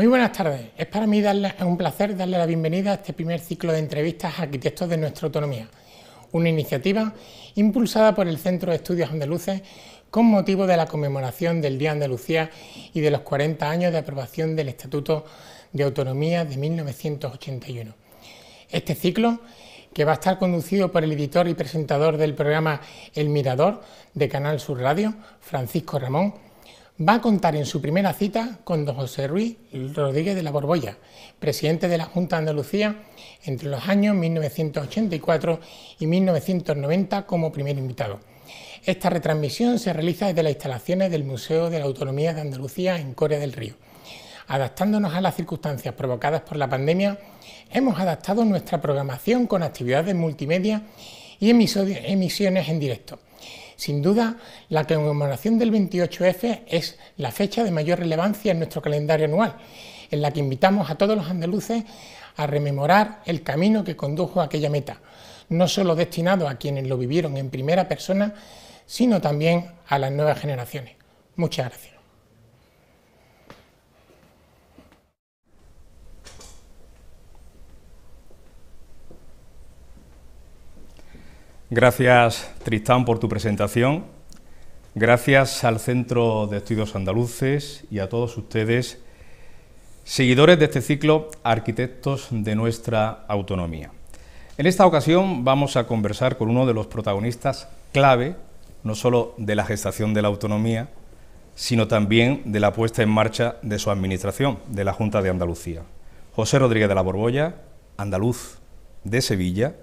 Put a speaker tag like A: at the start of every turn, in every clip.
A: Muy buenas tardes. Es para mí un placer darle la bienvenida a este primer ciclo de entrevistas a arquitectos de nuestra autonomía, una iniciativa impulsada por el Centro de Estudios Andaluces con motivo de la conmemoración del Día Andalucía y de los 40 años de aprobación del Estatuto de Autonomía de 1981. Este ciclo, que va a estar conducido por el editor y presentador del programa El Mirador de Canal Sur Radio, Francisco Ramón, va a contar en su primera cita con don José Ruiz Rodríguez de la Borbolla, presidente de la Junta de Andalucía entre los años 1984 y 1990 como primer invitado. Esta retransmisión se realiza desde las instalaciones del Museo de la Autonomía de Andalucía en Corea del Río. Adaptándonos a las circunstancias provocadas por la pandemia, hemos adaptado nuestra programación con actividades multimedia y emisiones en directo. Sin duda, la conmemoración del 28F es la fecha de mayor relevancia en nuestro calendario anual, en la que invitamos a todos los andaluces a rememorar el camino que condujo a aquella meta, no solo destinado a quienes lo vivieron en primera persona, sino también a las nuevas generaciones. Muchas gracias.
B: Gracias, Tristán, por tu presentación. Gracias al Centro de Estudios Andaluces y a todos ustedes, seguidores de este ciclo Arquitectos de nuestra Autonomía. En esta ocasión vamos a conversar con uno de los protagonistas clave, no solo de la gestación de la autonomía, sino también de la puesta en marcha de su administración, de la Junta de Andalucía. José Rodríguez de la Borbolla, andaluz de Sevilla,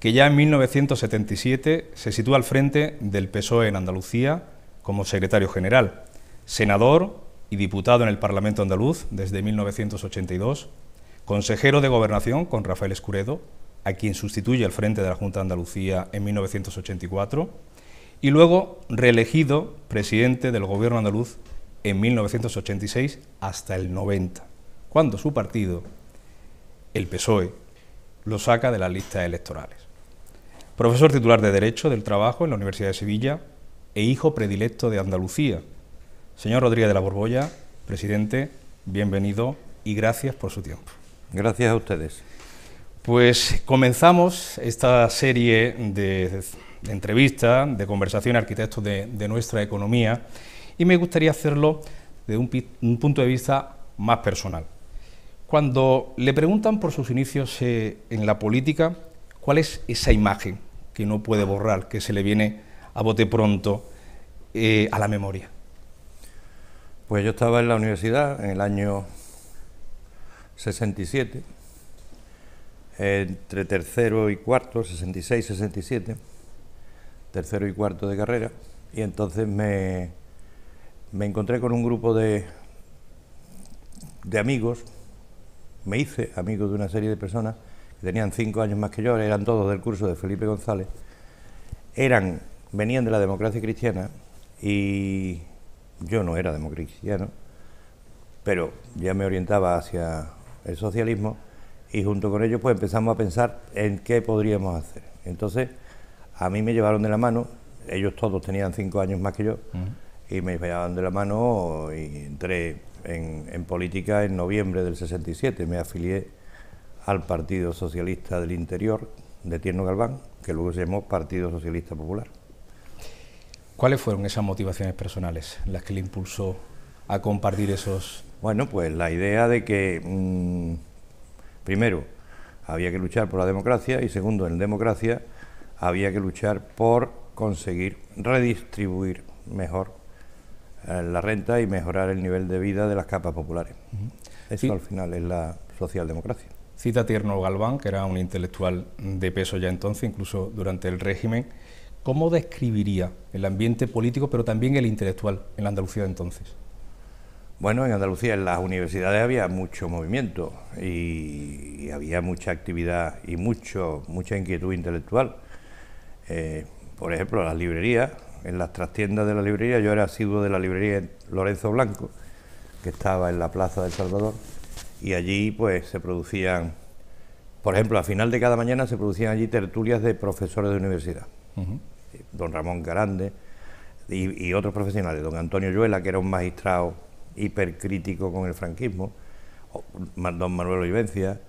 B: que ya en 1977 se sitúa al frente del PSOE en Andalucía como secretario general, senador y diputado en el Parlamento andaluz desde 1982, consejero de Gobernación con Rafael Escuredo, a quien sustituye al frente de la Junta de Andalucía en 1984, y luego reelegido presidente del Gobierno andaluz en 1986 hasta el 90, cuando su partido, el PSOE, lo saca de las listas electorales profesor titular de Derecho del Trabajo en la Universidad de Sevilla e hijo predilecto de Andalucía. Señor Rodríguez de la Borbolla, presidente, bienvenido y gracias por su tiempo.
C: Gracias a ustedes. Pues
B: comenzamos esta serie de, entrevistas, de conversación arquitectos de, nuestra economía y me gustaría hacerlo desde un, punto de vista más personal. Cuando le preguntan por sus inicios eh, en la política, ¿cuál es esa imagen que no puede borrar, que se le viene a bote pronto
C: eh, a la memoria? Pues yo estaba en la universidad en el año 67, entre tercero y cuarto, 66, 67, tercero y cuarto de carrera, y entonces me, me encontré con un grupo de, de amigos, me hice amigo de una serie de personas tenían cinco años más que yo, eran todos del curso de Felipe González, eran, venían de la democracia cristiana y yo no era democristiano, pero ya me orientaba hacia el socialismo y junto con ellos pues empezamos a pensar en qué podríamos hacer. Entonces, a mí me llevaron de la mano, ellos todos tenían cinco años más que yo, y me llevaban de la mano y entré en, en, política en noviembre del 67, me afilié al Partido Socialista del Interior de Tierno Galván, que luego se llamó Partido Socialista Popular.
B: ¿Cuáles fueron esas motivaciones personales las que le impulsó a compartir esos...
C: Bueno, pues la idea de que, mm, primero, había que luchar por la democracia y segundo, en democracia había que luchar por conseguir redistribuir mejor eh, la renta y mejorar el nivel de vida de las capas populares. Eso al final es la socialdemocracia. Cita Tierno Galván, que era un intelectual
B: de peso ya entonces, incluso durante el régimen, ¿cómo describiría el ambiente político, pero también el intelectual en la Andalucía de entonces?
C: Bueno, en Andalucía en las universidades había mucho movimiento y, había mucha actividad y mucho, mucha inquietud intelectual. Eh, por ejemplo, las librerías, en las trastiendas de la librería, yo era asiduo de la librería Lorenzo Blanco, que estaba en la Plaza del Salvador y allí pues se producían, por ejemplo, a final de cada mañana se producían allí tertulias de profesores de universidad. Eh, don Ramón Grande y, otros profesionales, don Antonio Lluela, que era un magistrado hipercrítico con el franquismo, don Manuel Olivencia,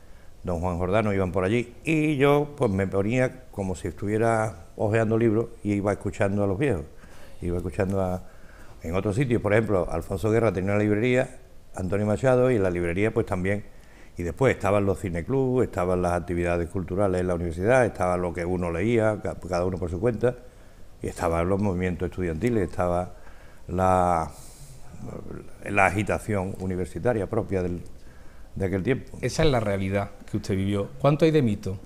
C: don Juan Jordano iban por allí y yo pues me ponía como si estuviera hojeando libros y iba escuchando a los viejos, iba escuchando a, en otros sitios, por ejemplo, Alfonso Guerra tenía una librería Antonio Machado y la librería pues también. Y después estaban los cineclubs, estaban las actividades culturales en la universidad, estaba lo que uno leía, cada uno por su cuenta, y estaban los movimientos estudiantiles, estaba la, la agitación universitaria propia de aquel tiempo. Esa es la realidad que usted vivió. ¿Cuánto hay de mito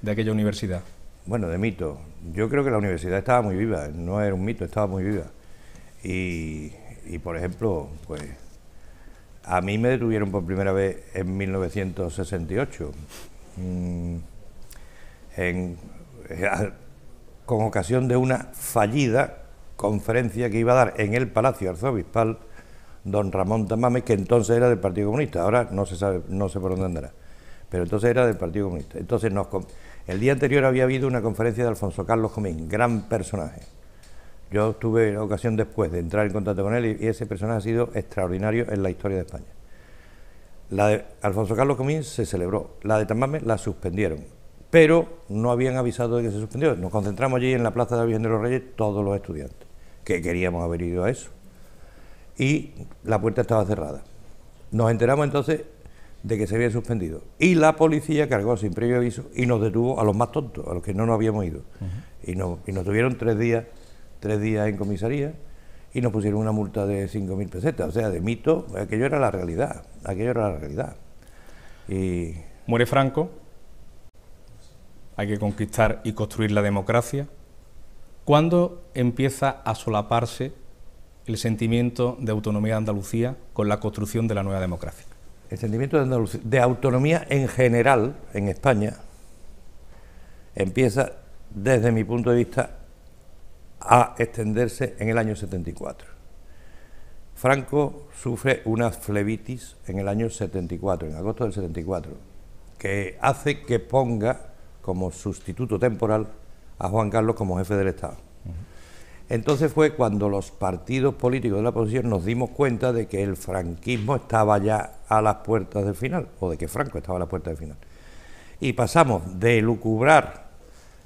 C: de aquella universidad? Bueno, de mito. Yo creo que la universidad estaba muy viva, no era un mito, estaba muy viva. Y, y por ejemplo, pues a mí me detuvieron por primera vez en 1968, mm, en, eh, con ocasión de una fallida conferencia que iba a dar en el Palacio Arzobispal don Ramón Tamame, que entonces era del Partido Comunista, ahora no se sabe, no sé por dónde andará, pero entonces era del Partido Comunista. Entonces nos, el día anterior había habido una conferencia de Alfonso Carlos Comín, gran personaje. Yo tuve la ocasión después de entrar en contacto con él y, ese personaje ha sido extraordinario en la historia de España. La de Alfonso Carlos Comín se celebró, la de Tamame la suspendieron, pero no habían avisado de que se suspendió. Nos concentramos allí en la Plaza de la Virgen de los Reyes todos los estudiantes, que queríamos haber ido a eso. Y la puerta estaba cerrada. Nos enteramos entonces de que se había suspendido. Y la policía cargó sin previo aviso y nos detuvo a los más tontos, a los que no nos habíamos ido. y nos tuvieron tres días tres días en comisaría y nos pusieron una multa de 5.000 pesetas. O sea, de mito, aquello era la realidad. Aquello era la realidad. Y... Muere Franco,
B: hay que conquistar y construir la democracia. ¿Cuándo empieza a solaparse el sentimiento de autonomía de Andalucía con la construcción de la nueva democracia?
C: El sentimiento de, de autonomía en general en España empieza, desde mi punto de vista, a extenderse en el año 74. Franco sufre una flebitis en el año 74, en agosto del 74, que hace que ponga como sustituto temporal a Juan Carlos como jefe del Estado. Entonces fue cuando los partidos políticos de la oposición nos dimos cuenta de que el franquismo estaba ya a las puertas del final, o de que Franco estaba a las puertas del final. Y pasamos de lucubrar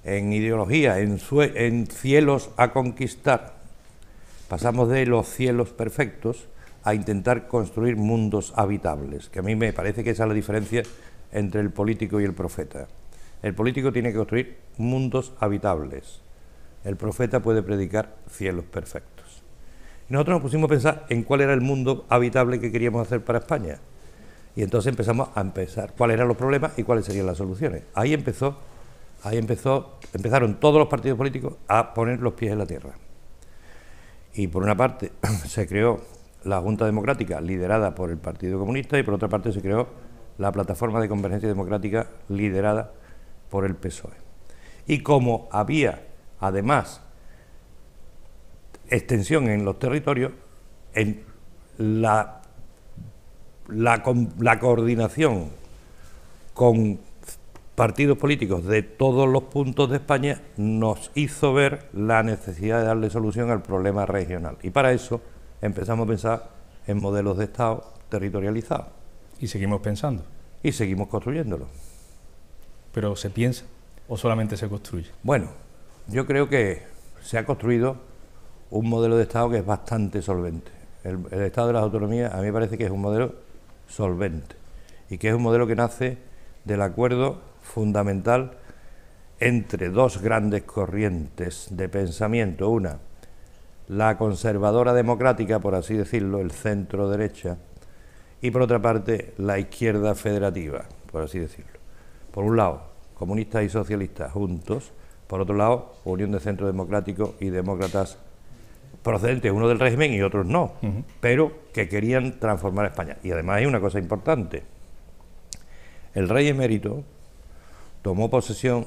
C: en ideología, en, en cielos a conquistar. Pasamos de los cielos perfectos a intentar construir mundos habitables, que a mí me parece que esa es la diferencia entre el político y el profeta. El político tiene que construir mundos habitables. El profeta puede predicar cielos perfectos. Y nosotros nos pusimos a pensar en cuál era el mundo habitable que queríamos hacer para España. Y entonces empezamos a empezar... cuáles eran los problemas y cuáles serían las soluciones. Ahí empezó Ahí empezó, empezaron todos los partidos políticos a poner los pies en la tierra. Y por una parte se creó la Junta Democrática liderada por el Partido Comunista y por otra parte se creó la Plataforma de Convergencia Democrática liderada por el PSOE. Y como había además extensión en los territorios, en la coordinación con partidos políticos de todos los puntos de España, nos hizo ver la necesidad de darle solución al problema regional. Y para eso empezamos a pensar en modelos de Estado territorializados. Y seguimos pensando. Y seguimos construyéndolo. ¿Pero se piensa o solamente se construye? Bueno, yo creo que se ha construido un modelo de Estado que es bastante solvente. El, Estado de las Autonomías a mí me parece que es un modelo solvente y que es un modelo que nace del acuerdo fundamental entre dos grandes corrientes de pensamiento. Una, la conservadora democrática, por así decirlo, el centro derecha, y por otra parte, la izquierda federativa, por así decirlo. Por un lado, comunistas y socialistas juntos, por otro lado, Unión de Centro Democrático y demócratas procedentes, uno del régimen y otros no, pero que querían transformar España. Y además hay una cosa importante. El rey emérito, tomó posesión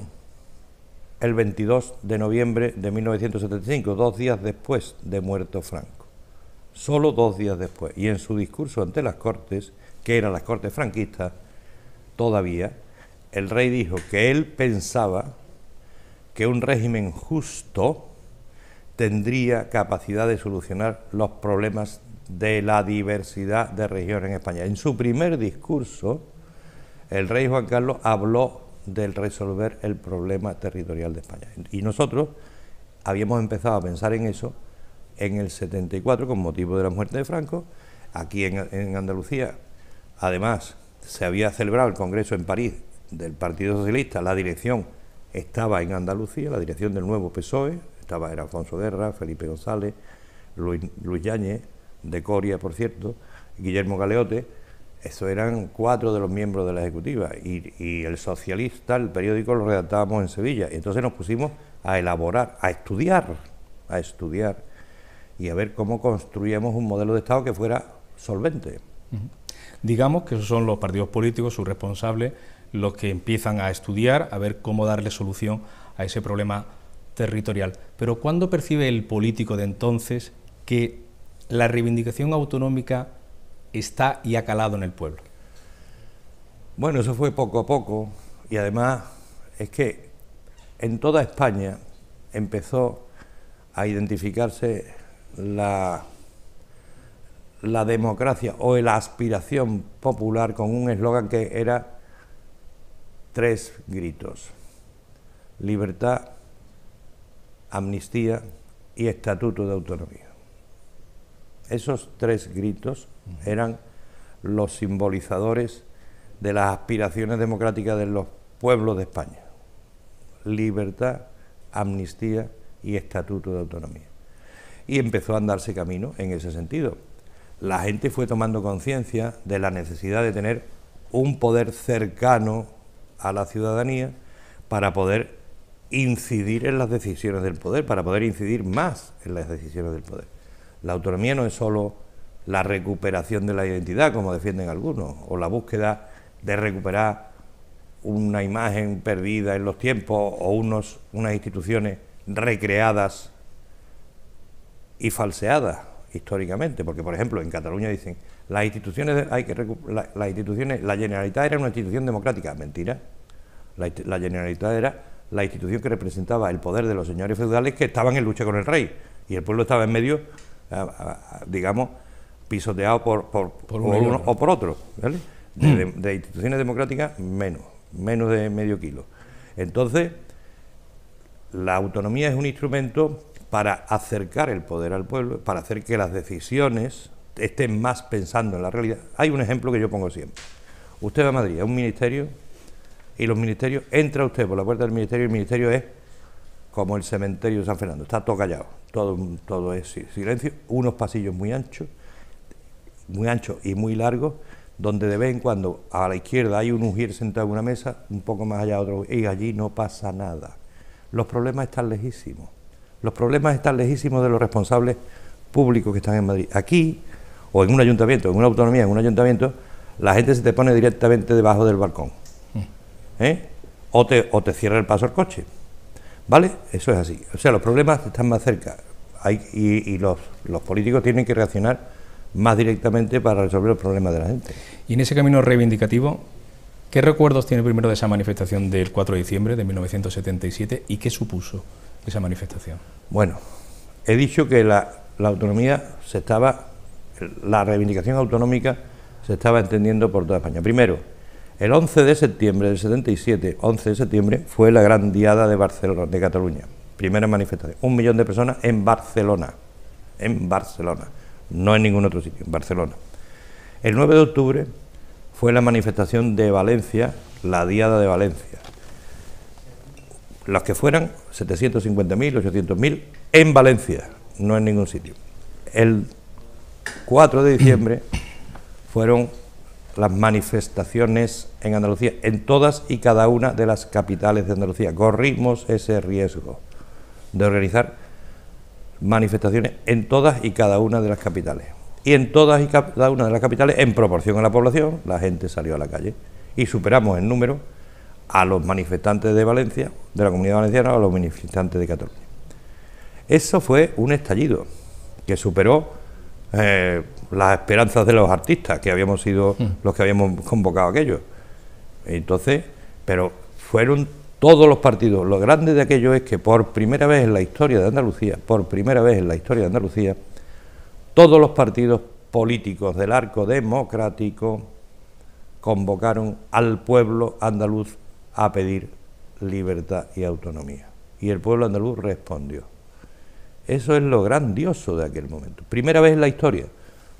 C: el 22 de noviembre de 1975, dos días después de muerto Franco. Solo dos días después. Y en su discurso ante las Cortes, que eran las Cortes franquistas, todavía, el rey dijo que él pensaba que un régimen justo tendría capacidad de solucionar los problemas de la diversidad de regiones en España. En su primer discurso, el rey Juan Carlos habló del resolver el problema territorial de España. Y nosotros habíamos empezado a pensar en eso en el 74 con motivo de la muerte de Franco, aquí en, Andalucía. Además, se había celebrado el Congreso en París del Partido Socialista, la dirección estaba en Andalucía, la dirección del nuevo PSOE, estaba era Alfonso Guerra, Felipe González, Luis, Luis de Coria, por cierto, Guillermo Galeote, eso eran cuatro de los miembros de la Ejecutiva y, el socialista, el periódico lo redactábamos en Sevilla. Y entonces nos pusimos a elaborar, a estudiar, a estudiar y a ver cómo construíamos un modelo de Estado que fuera solvente.
B: Digamos que son los partidos políticos, sus responsables, los que empiezan a estudiar, a ver cómo darle solución a ese problema territorial. Pero ¿cuándo percibe el político de entonces que la reivindicación autonómica está y ha calado en el
C: pueblo? Bueno, eso fue poco a poco y además es que en toda España empezó a identificarse la, la democracia o la aspiración popular con un eslogan que era tres gritos, libertad, amnistía y estatuto de autonomía. Esos tres gritos eran los simbolizadores de las aspiraciones democráticas de los pueblos de España. Libertad, amnistía y estatuto de autonomía. Y empezó a andarse camino en ese sentido. La gente fue tomando conciencia de la necesidad de tener un poder cercano a la ciudadanía para poder incidir en las decisiones del poder, para poder incidir más en las decisiones del poder. La autonomía no es solo la recuperación de la identidad, como defienden algunos, o la búsqueda de recuperar una imagen perdida en los tiempos o unos, unas instituciones recreadas y falseadas históricamente, porque por ejemplo en Cataluña dicen las instituciones hay que la, las instituciones la Generalitat era una institución democrática, mentira. La, la Generalitat era la institución que representaba el poder de los señores feudales que estaban en lucha con el rey y el pueblo estaba en medio, digamos, pisoteado por, uno o por otro. ¿vale? Mm. De, instituciones democráticas, menos, menos de medio kilo. Entonces, la autonomía es un instrumento para acercar el poder al pueblo, para hacer que las decisiones estén más pensando en la realidad. Hay un ejemplo que yo pongo siempre. Usted va a Madrid, a un ministerio, y los ministerios, entra usted por la puerta del ministerio, y el ministerio es como el cementerio de San Fernando, está todo callado, todo, todo es silencio, unos pasillos muy anchos, muy ancho y muy largo, donde de vez en cuando a la izquierda hay un ujier sentado en una mesa, un poco más allá otro, y allí no pasa nada. Los problemas están lejísimos. Los problemas están lejísimos de los responsables públicos que están en Madrid. Aquí, o en un ayuntamiento, en una autonomía, en un ayuntamiento, la gente se te pone directamente debajo del balcón. Mm. ¿Eh? O, te, o te cierra el paso al coche. ¿Vale? Eso es así. O sea, los problemas están más cerca. Hay, y, y los, los políticos tienen que reaccionar más directamente para resolver los problemas de la gente. Y en
B: ese camino reivindicativo, ¿qué recuerdos tiene primero de esa manifestación del 4 de diciembre de 1977 y qué supuso esa manifestación?
C: Bueno, he dicho que la, la autonomía se estaba, la reivindicación autonómica se estaba entendiendo por toda España. Primero, el 11 de septiembre del 77, 11 de septiembre, fue la gran diada de Barcelona, de Cataluña. Primera manifestación. Un millón de personas en Barcelona. En Barcelona no en ningún otro sitio, en Barcelona. El 9 de octubre fue la manifestación de Valencia, la Diada de Valencia. Las que fueran, 750.000, 800.000, en Valencia, no en ningún sitio. El 4 de diciembre fueron las manifestaciones en Andalucía, en todas y cada una de las capitales de Andalucía. Corrimos ese riesgo de organizar manifestaciones en todas y cada una de las capitales. Y en todas y cada una de las capitales, en proporción a la población, la gente salió a la calle. Y superamos en número a los manifestantes de Valencia, de la comunidad valenciana, a los manifestantes de Cataluña. Eso fue un estallido que superó eh, las esperanzas de los artistas, que habíamos sido mm. los que habíamos convocado aquello. Entonces, pero fueron todos los partidos. Lo grande de aquello es que por primera vez en la historia de Andalucía, por primera vez en la historia de Andalucía, todos los partidos políticos del arco democrático convocaron al pueblo andaluz a pedir libertad y autonomía. Y el pueblo andaluz respondió. Eso es lo grandioso de aquel momento. Primera vez en la historia,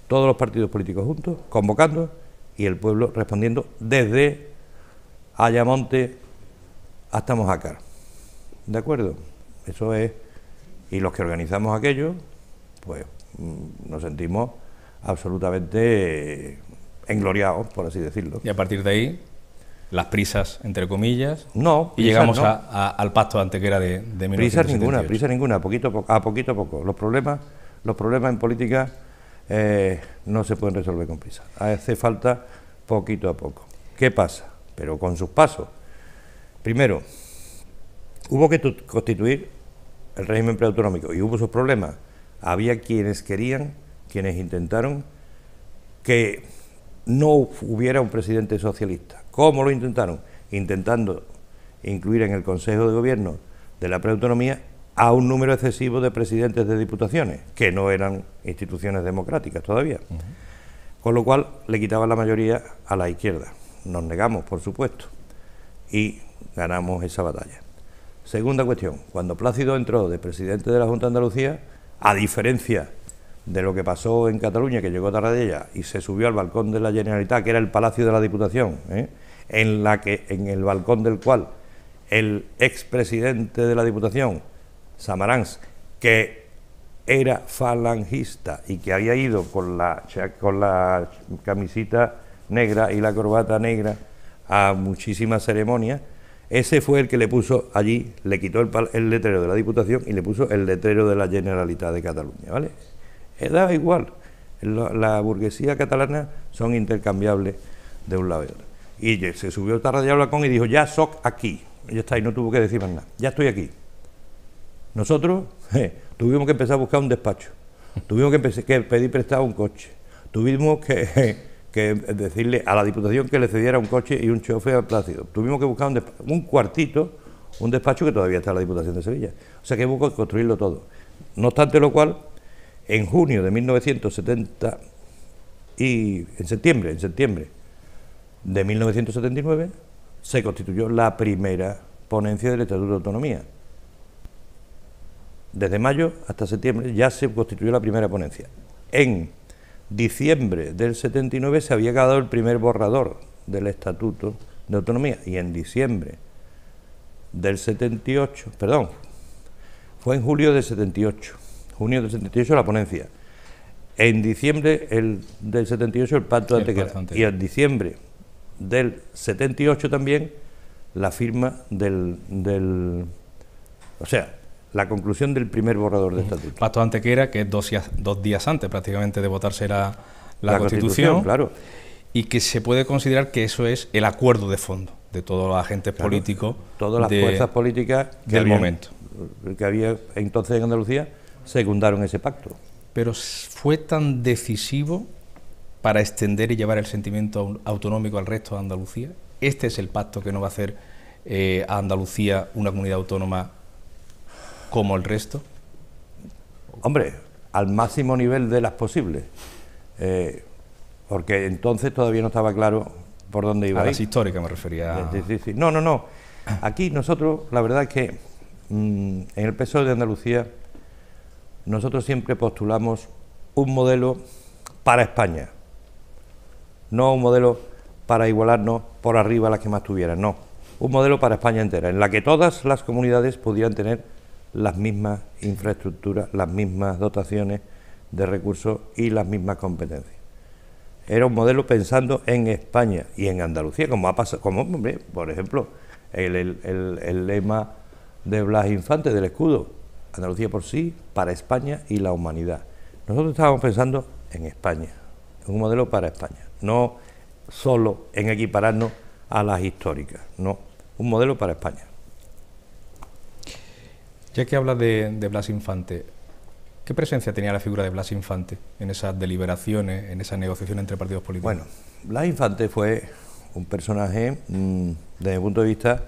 C: todos los partidos políticos juntos, convocando y el pueblo respondiendo desde Ayamonte hasta ah, Mojácar. ¿De acuerdo? Eso es. Y los que organizamos aquello, pues mm, nos sentimos absolutamente eh, engloriados, por así decirlo. Y a partir de ahí,
B: las prisas, entre
C: comillas. No. Y llegamos A,
B: al pacto antequera de, de Prisas ninguna,
C: prisa ninguna, poquito, a poquito a poco. Los problemas, los problemas en política eh, no se pueden resolver con prisa. Hace falta poquito a poco. ¿Qué pasa? Pero con sus pasos. Primero, hubo que constituir el régimen preautonómico y hubo sus problemas. Había quienes querían, quienes intentaron que no hubiera un presidente socialista. ¿Cómo lo intentaron? Intentando incluir en el Consejo de Gobierno de la preautonomía a un número excesivo de presidentes de diputaciones, que no eran instituciones democráticas todavía. Con lo cual le quitaban la mayoría a la izquierda. Nos negamos, por supuesto. Y ganamos esa batalla. Segunda cuestión, cuando Plácido entró de presidente de la Junta de Andalucía, a diferencia de lo que pasó en Cataluña, que llegó Tarradella y se subió al balcón de la Generalitat, que era el Palacio de la Diputación, ¿eh? en, la que, en el balcón del cual el expresidente de la Diputación, samaráns que era falangista y que había ido con la, con la camisita negra y la corbata negra a muchísimas ceremonias, ese fue el que le puso allí, le quitó el, letrero de la Diputación y le puso el letrero de la Generalitat de Cataluña, ¿vale? Eh, da igual, la, burguesía catalana son intercambiables de un lado y otro. Y se subió Tarra de con y dijo, ya soc aquí, ya está, y no tuvo que decir más nada, ya estoy aquí. Nosotros tuvimos que empezar a buscar un despacho, tuvimos que, pedir prestado un coche, tuvimos que... que decirle a la Diputación que le cediera un coche y un chofer a Plácido. Tuvimos que buscar un, cuartito, un despacho que todavía está en la Diputación de Sevilla. O sea que que construirlo todo. No obstante lo cual, en junio de 1970 y en septiembre, en septiembre de 1979 se constituyó la primera ponencia del Estatuto de Autonomía. Desde mayo hasta septiembre ya se constituyó la primera ponencia. En diciembre del 79 se había quedado el primer borrador del Estatuto de Autonomía y en diciembre del 78, perdón, fue en julio del 78, junio del 78 la ponencia, en diciembre el, del 78 el pacto de Antequera y en diciembre del 78 también la firma del, del o sea, la conclusión del primer borrador de estatuto. Pacto Antequera, que es dos
B: días, dos días antes prácticamente de votarse la, constitución, claro. y que se puede considerar que eso es el acuerdo de fondo de todos los agentes políticos. Todas las fuerzas políticas del momento.
C: que había entonces en Andalucía secundaron ese pacto. Pero fue tan decisivo para extender y llevar el sentimiento
B: autonómico al resto de Andalucía. Este es el pacto que no va a hacer eh, a Andalucía una comunidad
C: autónoma como el resto? Hombre, al máximo nivel de las posibles. Eh, porque entonces todavía no estaba claro por dónde iba. A, las históricas me refería. No, no, no. Aquí nosotros, la verdad es que mm, en el PSOE de Andalucía, nosotros siempre postulamos un modelo para España, no un modelo para igualarnos por arriba a las que más tuvieran, no, un modelo para España entera, en la que todas las comunidades pudieran tener las mismas infraestructuras, las mismas dotaciones de recursos y las mismas competencias. Era un modelo pensando en España y en Andalucía, como ha pasado, como por ejemplo el, lema de Blas Infante del escudo, Andalucía por sí, para España y la humanidad. Nosotros estábamos pensando en España, un modelo para España, no solo en equipararnos a las históricas, no, un modelo para España. Ya que hablas de, Blas Infante, ¿qué presencia tenía la figura
B: de Blas Infante en esas deliberaciones, en esa negociación entre partidos políticos? Bueno,
C: Blas Infante fue un personaje, mm, desde mi punto de vista,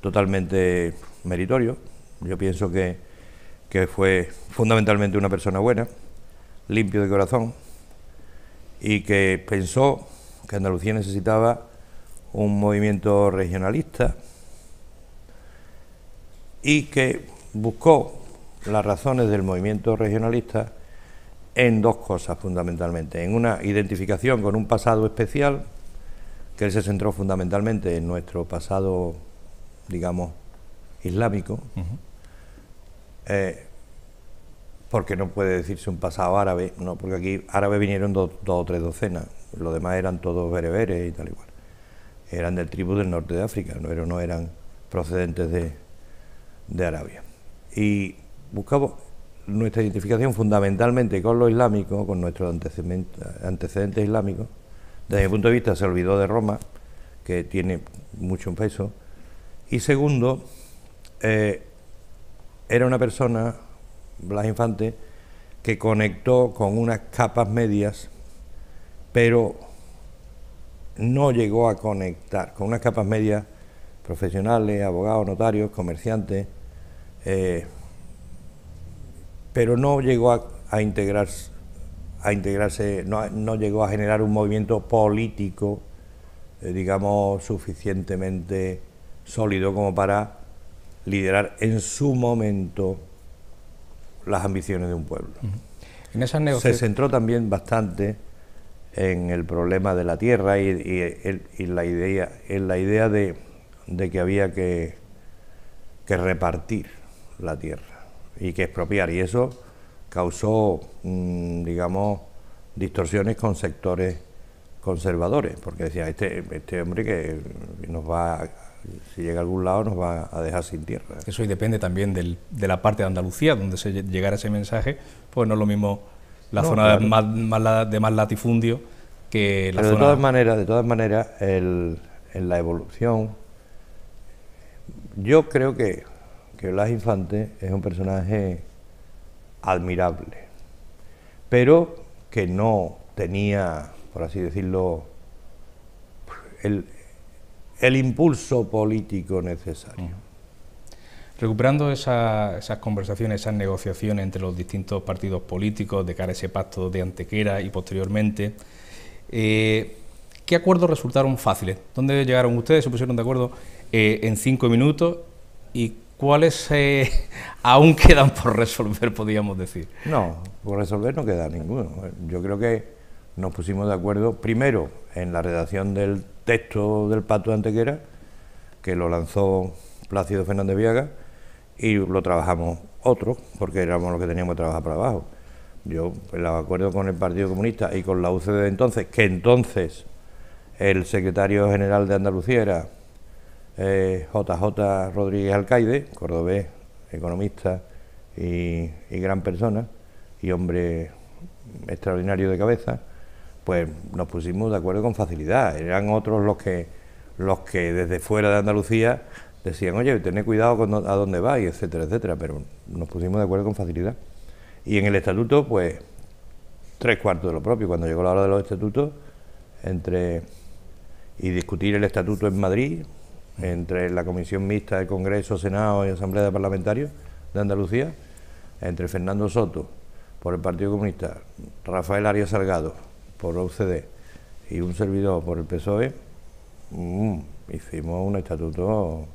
C: totalmente meritorio. Yo pienso que, que fue fundamentalmente una persona buena, limpio de corazón, y que pensó que Andalucía necesitaba un movimiento regionalista y que buscó las razones del movimiento regionalista en dos cosas fundamentalmente, en una identificación con un pasado especial, que él se centró fundamentalmente en nuestro pasado, digamos, islámico, eh, porque no puede decirse un pasado árabe, no, porque aquí árabes vinieron dos, o tres docenas, los demás eran todos bereberes y tal y Eran del tribu del norte de África, no, no eran procedentes de, de Arabia y buscamos nuestra identificación fundamentalmente con lo islámico, con nuestros antecedentes islámicos. Desde mi punto de vista se olvidó de Roma, que tiene mucho peso. Y segundo, eh, era una persona, Blas Infante, que conectó con unas capas medias, pero no llegó a conectar con unas capas medias profesionales, abogados, notarios, comerciantes, eh, pero no llegó a, integrarse, no, llegó a generar un movimiento político, eh, digamos, suficientemente sólido como para liderar en su momento las ambiciones de un pueblo. Se centró también bastante en el problema de la tierra y, en la idea de, que había que repartir la tierra y que expropiar. Y eso causó, mm, digamos, distorsiones con sectores conservadores, porque decía, este, este, hombre que nos va, si llega a algún lado, nos va a dejar sin tierra. Eso
B: y depende también del, de la parte de Andalucía, donde se llegara ese mensaje, pues no es lo mismo la zona de más latifundio que la De todas
C: maneras, de todas maneras, el, en la evolución, yo creo que que Blas Infante es un personaje admirable, pero que no tenía, por así decirlo, el, impulso político necesario. Mm.
B: Recuperando esas conversaciones, esas negociaciones entre los distintos partidos políticos de cara a ese pacto de Antequera y posteriormente, eh, ¿qué acuerdos resultaron fáciles? ¿Dónde llegaron ustedes? ¿Se pusieron de acuerdo eh, en cinco minutos? ¿Y
C: ¿Cuáles eh, aún quedan por resolver, podríamos decir? No, por resolver no queda ninguno. Yo creo que nos pusimos de acuerdo primero en la redacción del texto del Pacto de Antequera, que lo lanzó Plácido Fernández Viaga, y lo trabajamos otro, porque éramos los que teníamos que trabajar para abajo. Yo, el acuerdo con el Partido Comunista y con la UCD de entonces, que entonces el secretario general de Andalucía era JJ eh, Rodríguez Alcaide, cordobés, economista y, gran persona y hombre extraordinario de cabeza, pues nos pusimos de acuerdo con facilidad. Eran otros los que, los que desde fuera de Andalucía decían, oye, tened cuidado a dónde vais, etcétera, etcétera, pero nos pusimos de acuerdo con facilidad. Y en el estatuto, pues, tres cuartos de lo propio. Cuando llegó la hora de los estatutos, entre y discutir el estatuto en Madrid, entre la Comisión Mixta de Congreso, Senado y Asamblea de Parlamentarios de Andalucía, entre Fernando Soto por el Partido Comunista, Rafael Arias Salgado por OCD y un servidor por el PSOE, mm, hicimos un estatuto.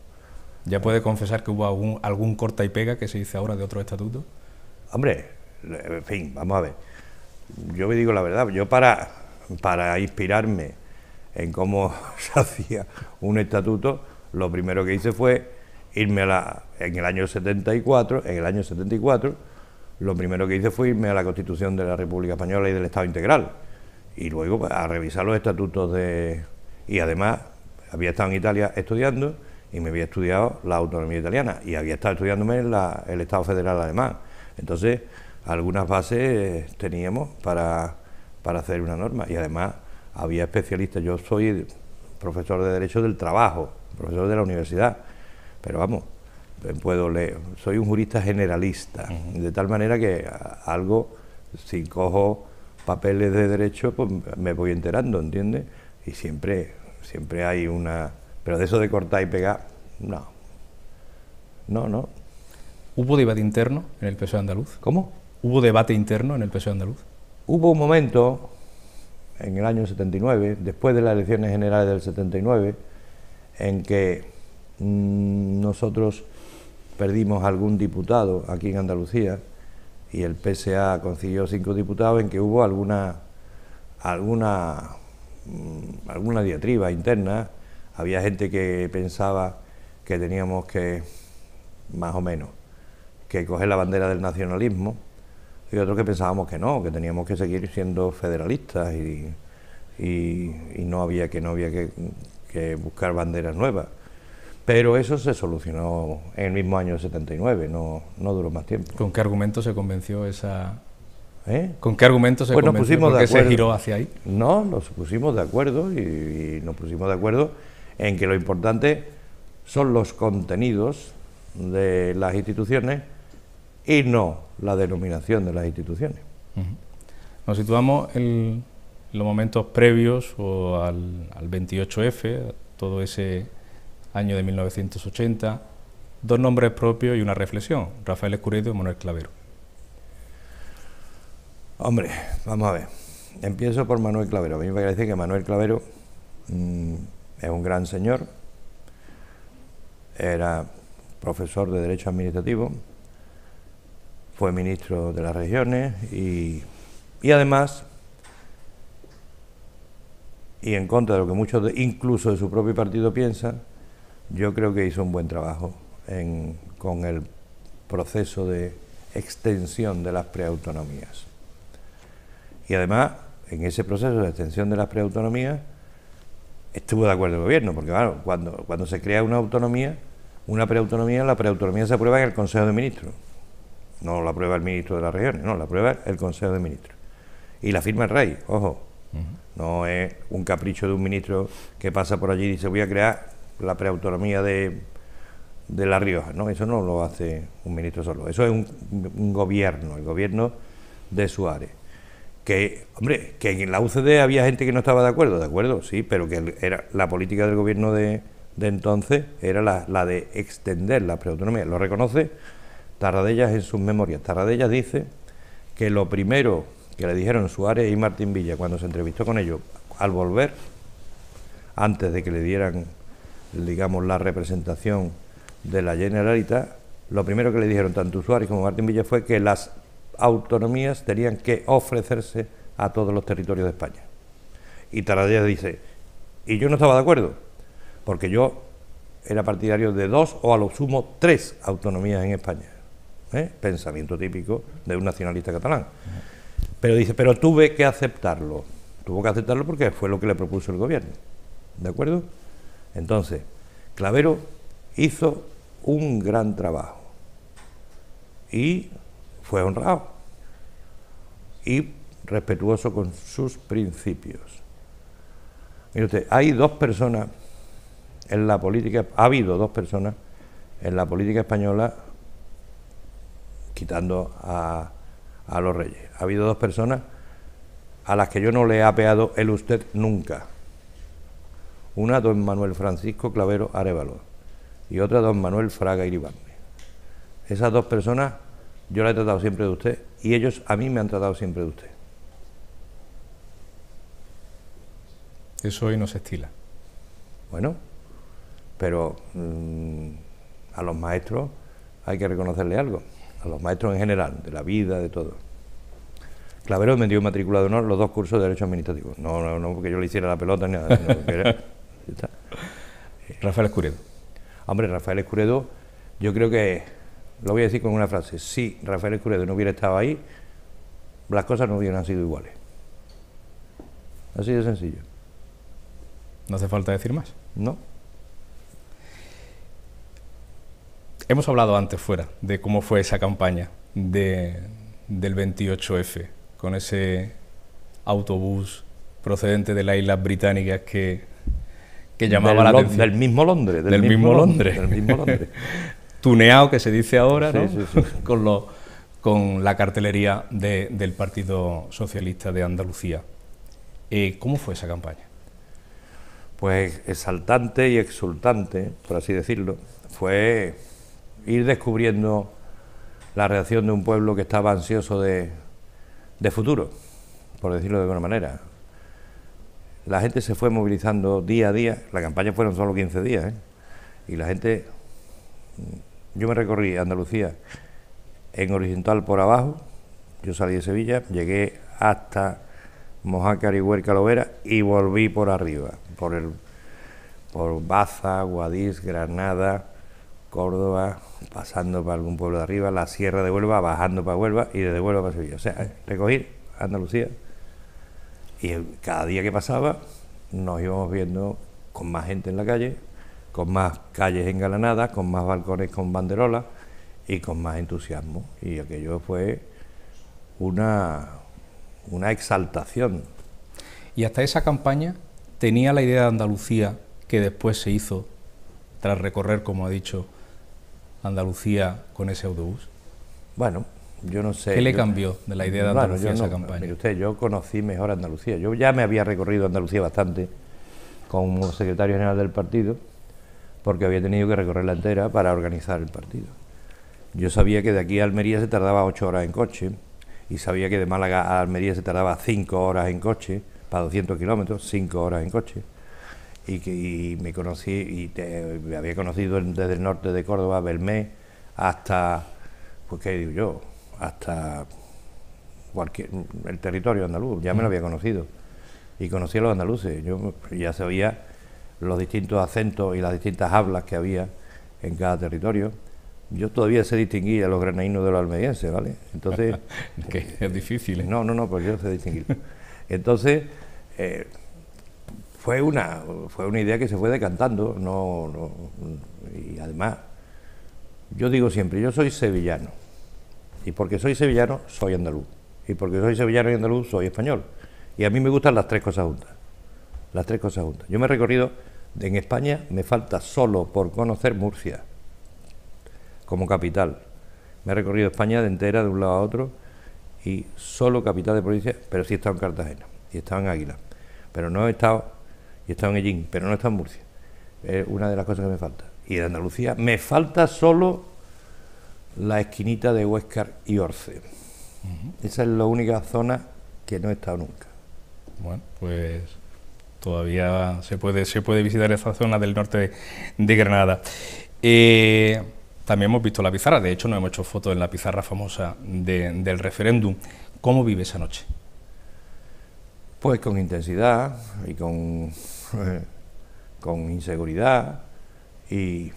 C: ¿Ya puede confesar que hubo
B: algún, corta y pega que se dice ahora de otro estatuto?
C: Hombre, en fin, vamos a ver. Yo me digo la verdad, yo para, para inspirarme en cómo se hacía un estatuto, lo primero que hice fue irme a la, en el año 74, en el año 74, lo primero que hice fue irme a la Constitución de la República Española y del Estado Integral y luego pues, a revisar los estatutos de y además había estado en Italia estudiando y me había estudiado la autonomía italiana y había estado estudiándome la, el Estado Federal además Entonces, algunas bases teníamos para, para hacer una norma y además había especialistas, yo soy profesor de Derecho del Trabajo, profesor de la universidad, pero vamos, eh, puedo leer, soy un jurista generalista, de tal manera que algo, si cojo papeles de derecho, pues me voy enterando, ¿entiendes? Y siempre, siempre hay una... Pero de eso de cortar y pegar, no.
B: No, no. ¿Hubo debate interno en el PSOE andaluz? ¿Cómo? ¿Hubo debate interno en el PSOE
C: andaluz? Hubo un momento, en el año 79, después de las elecciones generales del 79, en que mm, nosotros perdimos algún diputado aquí en Andalucía y el PSA consiguió cinco diputados en que hubo alguna, alguna, mm, alguna diatriba interna, había gente que pensaba que teníamos que, más o menos, que coger la bandera del nacionalismo, y otros que pensábamos que no, que teníamos que seguir siendo federalistas y, no había que no había que, buscar banderas nuevas. Pero eso se solucionó en el mismo año 79, no, no duró más tiempo. ¿Con qué argumento se convenció esa... ¿Eh? ¿Con qué argumento se pues convenció? Nos pusimos de acuerdo. se giró hacia ahí? No, nos pusimos de acuerdo y nos pusimos de acuerdo en que lo importante son los contenidos de las instituciones y no la denominación de las instituciones.
B: Nos situamos en los momentos previos al, 28F, todo ese año de 1980, dos nombres propios
C: y una reflexión,
B: Rafael Escuredo y Manuel
C: Clavero. Hombre, vamos a ver. Empiezo por Manuel Clavero. A mí me parece que Manuel Clavero mm, es un gran señor. Era profesor de Derecho Administrativo, fue ministro de las regiones y, además, y en contra de lo que muchos, incluso de su propio partido, piensan, yo creo que hizo un buen trabajo con el proceso de extensión de las preautonomías. Y además, en ese proceso de extensión de las preautonomías, estuvo de acuerdo el gobierno, porque claro, cuando, cuando se crea una autonomía, una preautonomía, la preautonomía se aprueba en el Consejo de Ministros. No la aprueba el ministro de las regiones, no, la aprueba el Consejo de Ministros. Y la firma el rey, ojo. No es un capricho de un ministro que pasa por allí y dice voy a crear la preautonomía de, de La Rioja. No, eso no lo hace un ministro solo. Eso es un, gobierno, el gobierno de Suárez que, hombre, que en la UCD había gente que no estaba de acuerdo, de acuerdo, sí, pero que era la política del gobierno de, de entonces era la, la, de extender la preautonomía. Lo reconoce Tarradellas en sus memorias. Tarradellas dice que lo primero que le dijeron Suárez y Martín Villa cuando se entrevistó con ellos al volver, antes de que le dieran, digamos, la representación de la Generalitat, lo primero que le dijeron tanto Suárez como Martín Villa fue que las autonomías tenían que ofrecerse a todos los territorios de España. Y Tarradellas dice, y yo no estaba de acuerdo, porque yo era partidario de dos o a lo sumo tres autonomías en España. ¿eh? pensamiento típico de un nacionalista catalán. Pero dice, pero tuve que aceptarlo. Tuvo que aceptarlo porque fue lo que le propuso el gobierno. ¿De acuerdo? Entonces, Clavero hizo un gran trabajo y fue honrado y respetuoso con sus principios. hay dos personas en la política, ha habido dos personas en la política española quitando a, los reyes. Ha habido dos personas a las que yo no le he apeado el usted nunca. Una, don Manuel Francisco Clavero Arevalo, y otra, don Manuel Fraga Iribarne. Esas dos personas yo la he tratado siempre de usted y ellos a mí me han tratado siempre de usted. Eso hoy no se estila. Bueno, pero mm, a los maestros hay que reconocerle algo a los maestros en general, de la vida, de todo. Clavero me dio matrícula de honor los dos cursos de Derecho Administrativo. No, no, no porque yo le hiciera la pelota ni nada. Eh, Rafael Escuredo. Hombre, Rafael Escuredo, yo creo que, lo voy a decir con una frase, si Rafael Escuredo no hubiera estado ahí, las cosas no hubieran sido iguales. Así de sencillo. ¿No hace falta decir más? No.
B: hemos hablado antes fuera de cómo fue esa campaña del 28F, con ese autobús procedente de las Islas Británicas que, llamaba la atención. Del mismo Londres. Del, mismo, Londres. mismo Londres. Tuneado, que se dice ahora, con, con la cartelería del Partido
C: Socialista de Andalucía. Eh, ¿Cómo fue esa campaña? Pues exaltante y exultante, por así decirlo. Fue ir descubriendo la reacción de un pueblo que estaba ansioso de, futuro, por decirlo de alguna manera. La gente se fue movilizando día a día, la campaña fueron solo 15 días, ¿eh? y la gente, mm, yo me recorrí Andalucía en horizontal por abajo, yo salí de Sevilla, llegué hasta Mojácar y Huerca Lovera y volví por arriba, por, el, por Baza, Guadix, Granada, Córdoba, pasando para algún pueblo de arriba, la sierra de Huelva, bajando para Huelva y desde Huelva para Sevilla. O sea, recogí Andalucía. Y cada día que pasaba nos íbamos viendo con más gente en la calle, con más calles engalanadas, con más balcones con banderolas y con más entusiasmo. Y aquello fue una, una exaltación. Y hasta esa campaña tenía la idea de Andalucía
B: que después se hizo tras recorrer, como ha dicho, Andalucía con ese autobús? Bueno,
C: yo no sé. ¿Qué le cambió de la idea de Andalucía esa campaña? usted, yo conocí mejor Andalucía. Yo ya me había recorrido Andalucía bastante como secretario general del partido, porque había tenido que recorrerla entera para organizar el partido. Yo sabía que de aquí a Almería se tardaba ocho horas en coche, y sabía que de Málaga a Almería se tardaba cinco horas en coche, para 200 kilómetros, cinco horas en coche y, que, me conocí, y te, había conocido desde el norte de Córdoba, Belmé, hasta, pues qué digo yo, hasta cualquier, el territorio andaluz, ya me lo mm. había conocido. Y conocí a los andaluces, yo pues, ya sabía los distintos acentos y las distintas hablas que había en cada territorio. Yo todavía se distinguía a los granadinos de los almerienses, ¿vale? Entonces... es difícil. ¿eh? No, no, no, porque yo sé distinguir. Entonces, eh, fue una, fue una idea que se fue decantando, no, y además, yo digo siempre, yo soy sevillano, y porque soy sevillano soy andaluz, y porque soy sevillano y andaluz soy español, y a mí me gustan las tres cosas juntas, las tres cosas juntas. Yo me he recorrido, en España me falta solo por conocer Murcia como capital, me he recorrido España de entera de un lado a otro, y solo capital de provincia, pero sí he estado en Cartagena, y he estado en Águila, pero no he estado y he estado en Ellín, pero no está en Murcia. Es una de las cosas que me falta. Y de Andalucía me falta solo la esquinita de Huescar y Orce. Esa es la única zona que no he estado nunca.
B: Bueno, pues todavía se puede, se puede visitar esa zona del norte de, Granada. Eh, también hemos visto la pizarra, de hecho no hemos hecho fotos en la pizarra famosa del referéndum. ¿Cómo vive esa noche?
C: Pues con intensidad y con, eh, con inseguridad y,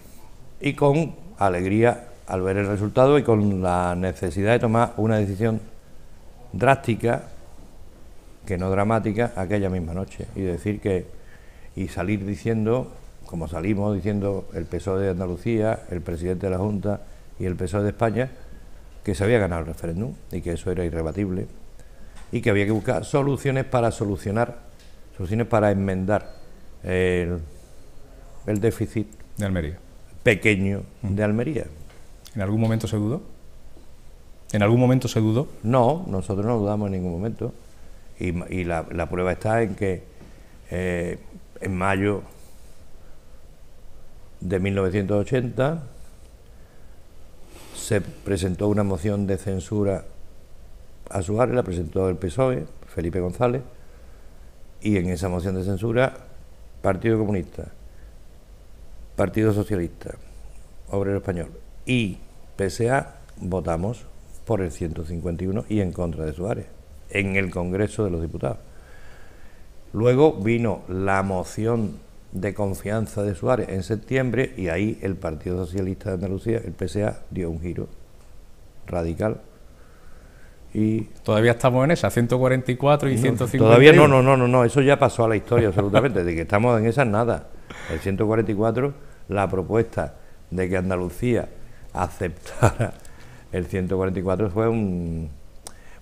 C: con alegría al ver el resultado y con la necesidad de tomar una decisión drástica, que no dramática, aquella misma noche. Y decir que, y salir diciendo, como salimos diciendo el PSOE de Andalucía, el presidente de la Junta y el PSOE de España, que se había ganado el referéndum y que eso era irrebatible y que había que buscar soluciones para solucionar, soluciones para enmendar el, déficit de Almería. pequeño de Almería. ¿En algún momento se dudó? ¿En algún momento se dudó? No, nosotros no dudamos en ningún momento. Y, la, prueba está en que eh, en mayo de 1980 se presentó una moción de censura a Suárez la presentó el PSOE, Felipe González, y en esa moción de censura, Partido Comunista, Partido Socialista, Obrero Español y PSA votamos por el 151 y en contra de Suárez, en el Congreso de los Diputados. Luego vino la moción de confianza de Suárez en septiembre y ahí el Partido Socialista de Andalucía, el PSA, dio un giro radical y todavía estamos en esa, 144 y no, 150. Todavía no, no, no, no, no, eso ya pasó a la historia absolutamente, de que estamos en esas nada. El 144, la propuesta de que Andalucía aceptara el 144 fue un...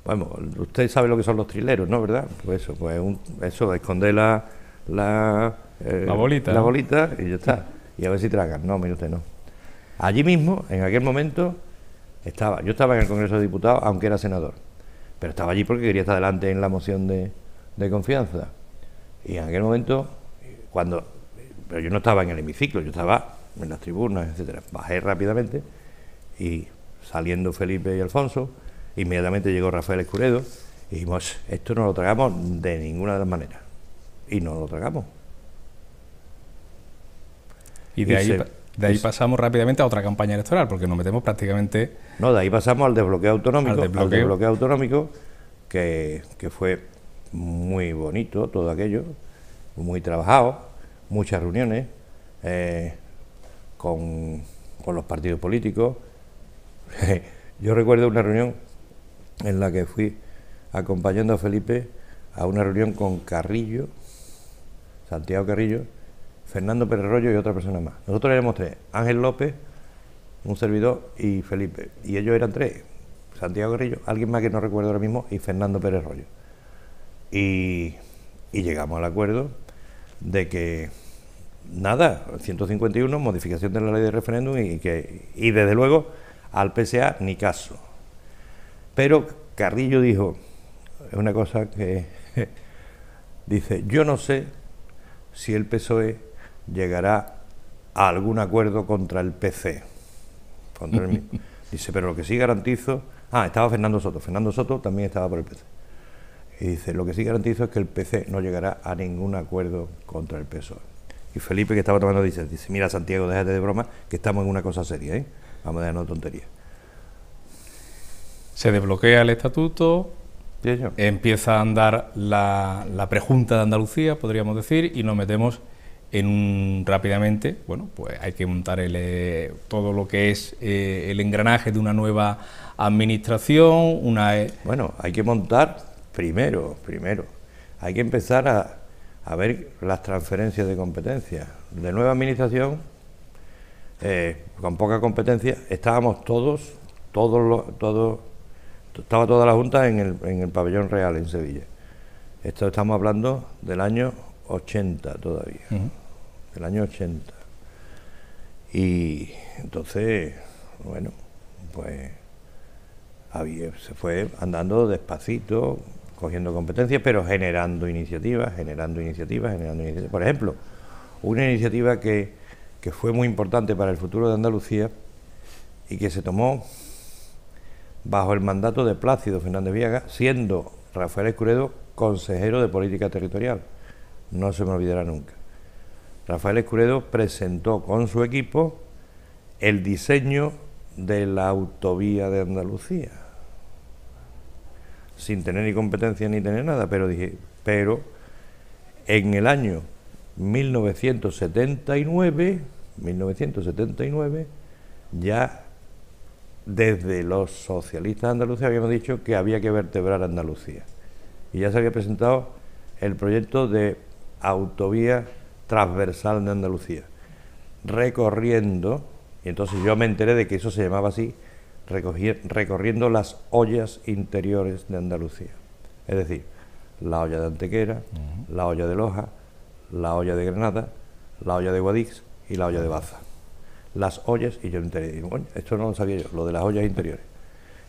C: Bueno, usted sabe lo que son los trileros, ¿no? ¿Verdad? Pues eso, pues un, eso, esconde la... La, eh, la, bolita. La bolita y ya está. Y a ver si tragan. No, mire usted, no. Allí mismo, en aquel momento, estaba, yo estaba en el Congreso de Diputados, aunque era senador, pero estaba allí porque quería estar adelante en la moción de, confianza. Y en aquel momento, cuando. Pero yo no estaba en el hemiciclo, yo estaba en las tribunas, etcétera. Bajé rápidamente y saliendo Felipe y Alfonso, inmediatamente llegó Rafael Escuredo y dijimos: esto no lo tragamos de ninguna de las maneras. Y no lo tragamos. Y de ahí.
B: De ahí pues- pasamos rápidamente a otra campaña electoral, porque nos metemos prácticamente...
C: No, de ahí pasamos al desbloqueo autonómico, al desbloqueo, autonómico que, fue muy bonito todo aquello, muy trabajado, muchas reuniones eh, con los partidos políticos. Yo recuerdo una reunión en la que fui acompañando a Felipe a una reunión con Carrillo, Santiago Carrillo, Fernando Pérez Rollo y otra persona más. Nosotros éramos tres, Ángel López, un servidor y Felipe. Y ellos eran tres, Santiago Carrillo, alguien más que no recuerdo ahora mismo, y Fernando Pérez Rollo. Y, llegamos al acuerdo de que, nada, 151, modificación de la ley de referéndum y, que, y desde luego al PSA ni caso. Pero Carrillo dijo, es una cosa que dice, yo no sé si el PSOE llegará a algún acuerdo contra el PC. Dice, pero lo que sí garantizo... Ah, estaba Fernando Soto. Fernando Soto también estaba por el PC. Y dice, lo que sí garantizo es que el PC no llegará a ningún acuerdo contra el PSOE. Y Felipe, que estaba tomando, dice, dice mira Santiago, déjate de broma, que estamos en una cosa seria, ¿eh? Vamos a dejarnos tonterías. Se desbloquea el estatuto, empieza
B: a andar la, la prejunta de Andalucía, podríamos decir, y nos metemos en un, rápidamente, bueno, pues hay que montar el, eh, todo lo que es eh, el
C: engranaje de una nueva administración, una... Eh. Bueno, hay que montar primero, primero, hay que empezar a, a ver las transferencias de competencias. De nueva administración, con poca competencia, estábamos todos, todos los, todos, estaba toda la Junta en el, en el pabellón real en Sevilla. Esto estamos hablando del año 80 todavía, el año 80. Y entonces, bueno, pues se fue andando despacito, cogiendo competencias, pero generando iniciativas, generando iniciativas, generando iniciativas. Por ejemplo, una iniciativa que, que fue muy importante para el futuro de Andalucía y que se tomó bajo el mandato de Plácido Fernández Viaga, siendo Rafael Escuredo consejero de política territorial no se me olvidará nunca. Rafael Escuredo presentó con su equipo el diseño de la autovía de Andalucía, sin tener ni competencia ni tener nada, pero dije, pero en el año 1979, 1979, ya desde los socialistas de Andalucía... habíamos dicho que había que vertebrar Andalucía. Y ya se había presentado el proyecto de autovía transversal de Andalucía, recorriendo, y entonces yo me enteré de que eso se llamaba así, recorriendo las ollas interiores de Andalucía. Es decir, la olla de Antequera, la olla de Loja, la olla de Granada, la olla de Guadix y la olla de Baza. Las ollas, y yo me enteré, esto no lo sabía yo, lo de las ollas interiores.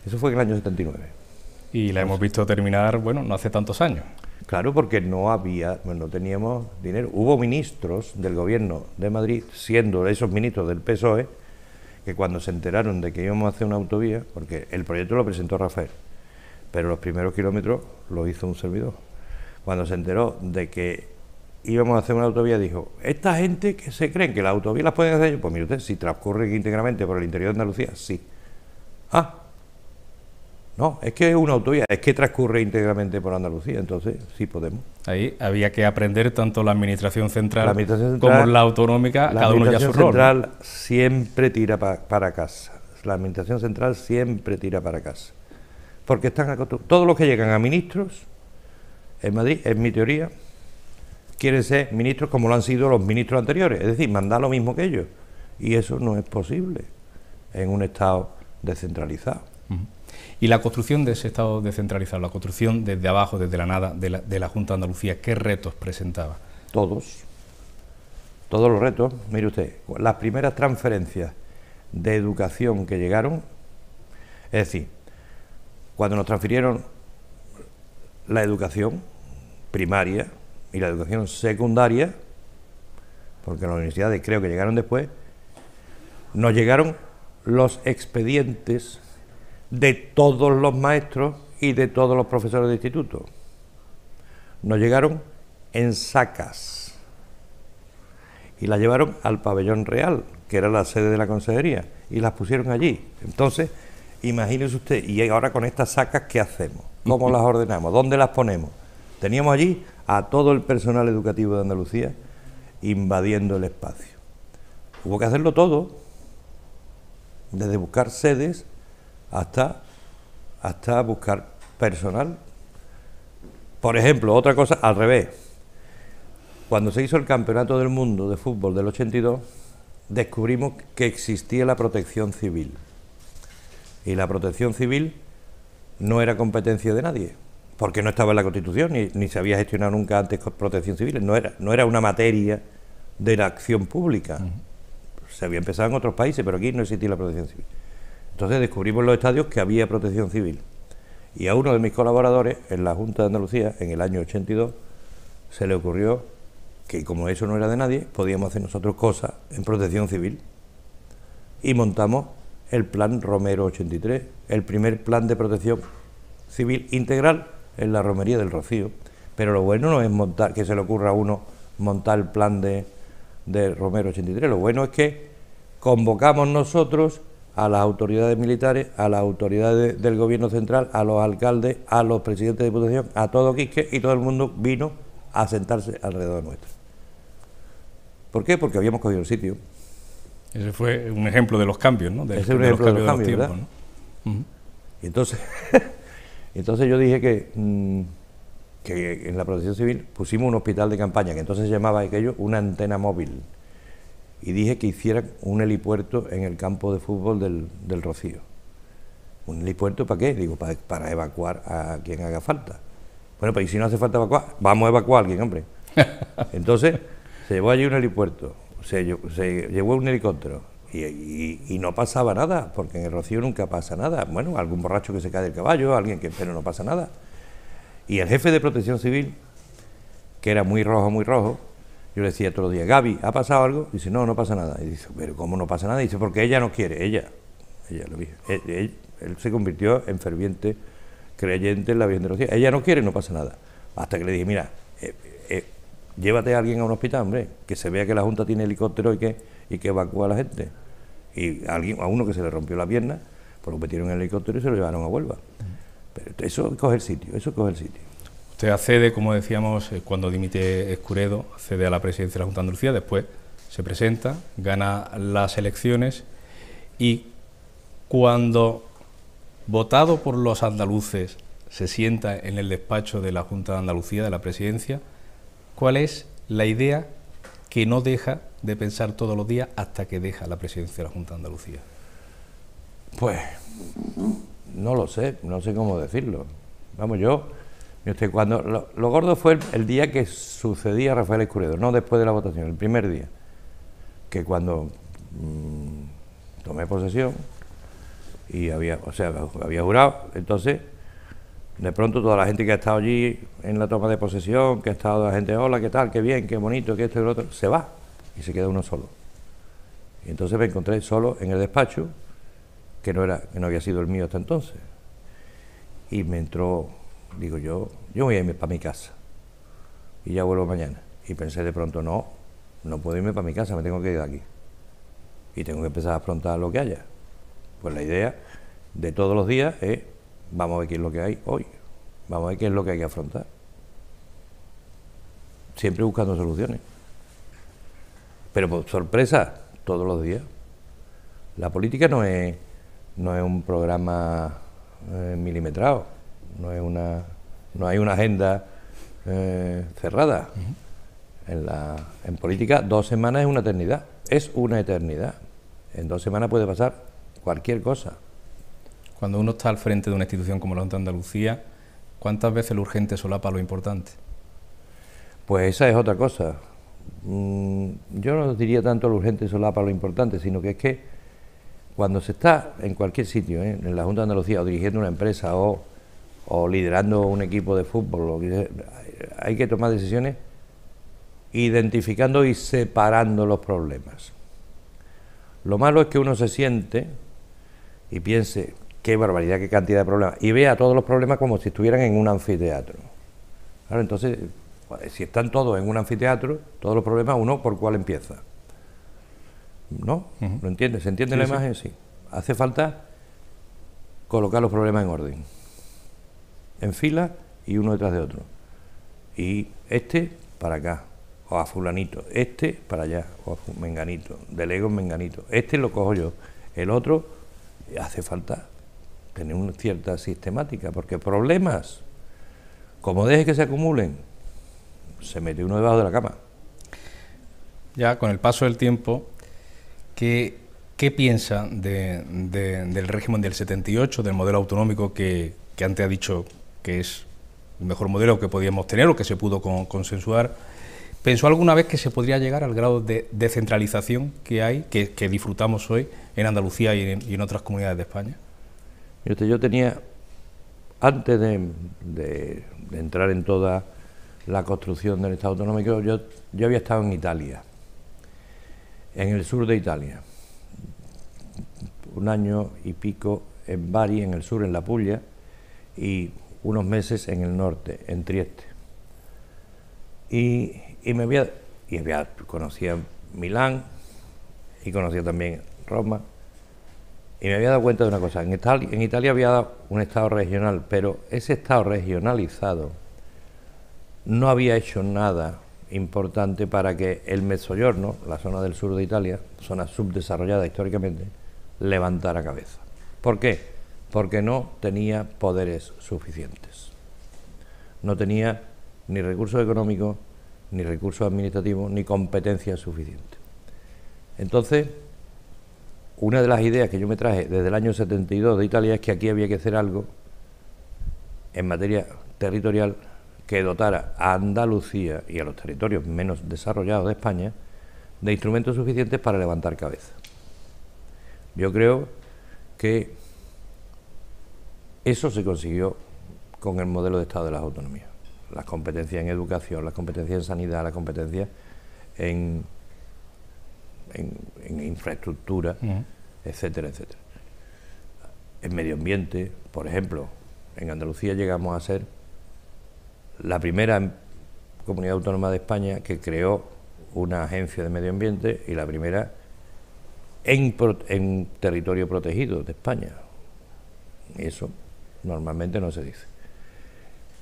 C: Eso fue en el año 79. Y la hemos visto terminar, bueno, no hace tantos años. Claro, porque no había, no teníamos dinero. Hubo ministros del gobierno de Madrid, siendo esos ministros del PSOE, que cuando se enteraron de que íbamos a hacer una autovía, porque el proyecto lo presentó Rafael, pero los primeros kilómetros lo hizo un servidor. Cuando se enteró de que íbamos a hacer una autovía, dijo, esta gente que se cree que las autovías las pueden hacer, pues mire usted, si transcurre íntegramente por el interior de Andalucía, sí. Ah, no, es que es una autovía, es que transcurre íntegramente por Andalucía, entonces sí podemos.
B: Ahí había que aprender tanto la administración central, como la autonómica, la cada uno ya su rol. La
C: administración central siempre tira para casa, la administración central siempre tira para casa, porque están todos los que llegan a ministros en Madrid, en mi teoría, quieren ser ministros como lo han sido los ministros anteriores, es decir, mandar lo mismo que ellos, y eso no es posible en un Estado
B: descentralizado. Y la construcción de ese Estado descentralizado, la construcción desde abajo, desde
C: la nada, de la, Junta de Andalucía,
B: ¿qué retos presentaba?
C: Todos, todos los retos. Mire usted, las primeras transferencias de educación que llegaron, es decir, cuando nos transfirieron la educación primaria y la educación secundaria, porque las universidades creo que llegaron después, nos llegaron los expedientes de todos los maestros y de todos los profesores de instituto. Nos llegaron en sacas y las llevaron al pabellón real, que era la sede de la consejería, y las pusieron allí. Entonces, ...imagínense usted, y ahora con estas sacas, ¿qué hacemos? ¿Cómo las ordenamos? ¿Dónde las ponemos? Teníamos allí a todo el personal educativo de Andalucía invadiendo el espacio. Hubo que hacerlo todo, desde buscar sedes hasta, buscar personal. Por ejemplo, otra cosa al revés. Cuando se hizo el Campeonato del Mundo de Fútbol del 82, descubrimos que existía la protección civil. Y la protección civil no era competencia de nadie, porque no estaba en la Constitución, ni, ni se había gestionado nunca antes protección civil, no era, no era una materia de la acción pública. Se había empezado en otros países, pero aquí no existía la protección civil. Entonces descubrimos los estadios que había protección civil. Y a uno de mis colaboradores en la Junta de Andalucía, en el año 82, se le ocurrió que como eso no era de nadie, podíamos hacer nosotros cosas en protección civil. Y montamos el Plan Romero 83, el primer plan de protección civil integral en la romería del Rocío. Pero lo bueno no es montar, que se le ocurra a uno montar el plan de, de Romero 83, lo bueno es que convocamos nosotros a las autoridades militares, a las autoridades del gobierno central, a los alcaldes, a los presidentes de diputación, a todo Quisque y todo el mundo vino a sentarse alrededor nuestro. ¿Por qué? Porque habíamos cogido el sitio.
B: Ese fue un ejemplo de los cambios, ¿no? Ese fue un ejemplo de los cambios, de
C: y entonces, entonces yo dije que, mm, que en la protección civil pusimos un hospital de campaña, que entonces se llamaba aquello una antena móvil y dije que hicieran un helipuerto en el campo de fútbol del, Rocío. ¿Un helipuerto para qué? Digo, para, evacuar a quien haga falta. Bueno, pues si no hace falta evacuar, vamos a evacuar a alguien, hombre. Entonces, se llevó allí un helipuerto, se, llevó, un helicóptero y, y, no pasaba nada, porque en el Rocío nunca pasa nada. Bueno, algún borracho que se cae del caballo, alguien que, pero no pasa nada. Y el jefe de protección civil, que era muy rojo, muy rojo, yo le decía todos los días, Gaby, ¿ha pasado algo? Dice, no, no pasa nada. Y dice, pero ¿cómo no pasa nada? Y dice, porque ella no quiere, ella. Ella lo dijo. E, e, él, se convirtió en ferviente creyente en la Virgen de los Ella no quiere, no pasa nada. Hasta que le dije, mira, eh, eh, llévate a alguien a un hospital, hombre, que se vea que la Junta tiene helicóptero y que, y evacúa a la gente. Y alguien, a uno que se le rompió la pierna, pues lo metieron en el helicóptero y se lo llevaron a Huelva. Pero eso coge el sitio, eso coge el sitio.
B: Usted accede, como decíamos, eh, cuando dimite Escuredo, accede a la presidencia de la Junta de Andalucía, después se presenta, gana las elecciones y cuando, votado por los andaluces, se sienta en el despacho de la Junta de Andalucía, de la presidencia, ¿cuál es la idea que no deja
C: de pensar todos los días hasta que deja la presidencia de la Junta de Andalucía? Pues no lo sé, no sé cómo decirlo. Vamos, yo cuando lo, gordo fue el, día que sucedía Rafael Escuredo, no después de la votación, el primer día, que cuando mm, tomé posesión y había, o sea, había jurado, entonces de pronto toda la gente que ha estado allí en la toma de posesión, que ha estado la gente, hola, qué tal, qué bien, qué bonito, que esto y lo otro, se va y se queda uno solo. Y entonces me encontré solo en el despacho, que no, era, que no había sido el mío hasta entonces. Y me entró digo yo, yo voy a irme para mi casa y ya vuelvo mañana. Y pensé de pronto, no, no puedo irme para mi casa, me tengo que ir de aquí. Y tengo que empezar a afrontar lo que haya. Pues la idea de todos los días es, vamos a ver qué es lo que hay hoy, vamos a ver qué es lo que hay que afrontar. Siempre buscando soluciones. Pero por sorpresa, todos los días. La política no es, no es un programa eh, milimetrado no, es una, hay una agenda eh, cerrada. En, la, en política dos semanas es una eternidad, es una eternidad. En dos semanas puede pasar cualquier cosa.
B: Cuando uno está al frente de una institución como la Junta de Andalucía, ¿cuántas veces el urgente solapa
C: lo importante? Pues esa es otra cosa. Mm, yo no diría tanto el urgente solapa lo importante, sino que es que cuando se está en cualquier sitio, ¿eh? en la Junta de Andalucía o dirigiendo una empresa o o liderando un equipo de fútbol. Hay que tomar decisiones identificando y separando los problemas. Lo malo es que uno se siente y piense, qué barbaridad, qué cantidad de problemas, y vea todos los problemas como si estuvieran en un anfiteatro. Claro, entonces, pues, si están todos en un anfiteatro, todos los problemas, uno por cuál empieza. ¿No? ¿Lo entiendes? ¿Se entiende la imagen? sí. Hace falta colocar los problemas en orden en fila y uno detrás de otro. Y este para acá, o a fulanito, este para allá, o a menganito, delego en menganito, este lo cojo yo, el otro hace falta tener una cierta sistemática, porque problemas, como deje que se acumulen, se mete uno debajo de la cama. Ya con el
B: paso del tiempo, ¿qué, qué piensa de, del régimen del 78, del modelo autonómico que, que antes ha dicho que es el mejor modelo que podíamos tener o que se pudo consensuar, ¿pensó alguna vez que se podría llegar al grado de descentralización que hay, que, disfrutamos hoy en Andalucía y en, otras comunidades de España?
C: Yo tenía, antes de, entrar en toda la construcción del Estado autonómico, yo, yo había estado en Italia, en el sur de Italia, un año y pico en Bari, en el sur, en La Puglia, y unos meses en el norte, en Trieste. Y, me había, y había, conocía Milán y conocía también Roma. Y me había dado cuenta de una cosa, en Italia, en Italia había un estado regional, pero ese estado regionalizado no había hecho nada importante para que el Mezzogiorno, la zona del sur de Italia, zona subdesarrollada históricamente, levantara cabeza. ¿Por qué? porque no tenía poderes suficientes. No tenía ni recursos económicos, ni recursos administrativos, ni competencias suficientes. Entonces, una de las ideas que yo me traje desde el año 72 de Italia es que aquí había que hacer algo en materia territorial que dotara a Andalucía y a los territorios menos desarrollados de España de instrumentos suficientes para levantar cabeza. Yo creo que eso se consiguió con el modelo de Estado de las autonomías. Las competencias en educación, las competencias en sanidad, las competencias en, infraestructura, etcétera, etcétera. En medio ambiente, por ejemplo, en Andalucía llegamos a ser la primera comunidad autónoma de España que creó una agencia de medio ambiente y la primera en, territorio protegido de España. eso normalmente no se dice.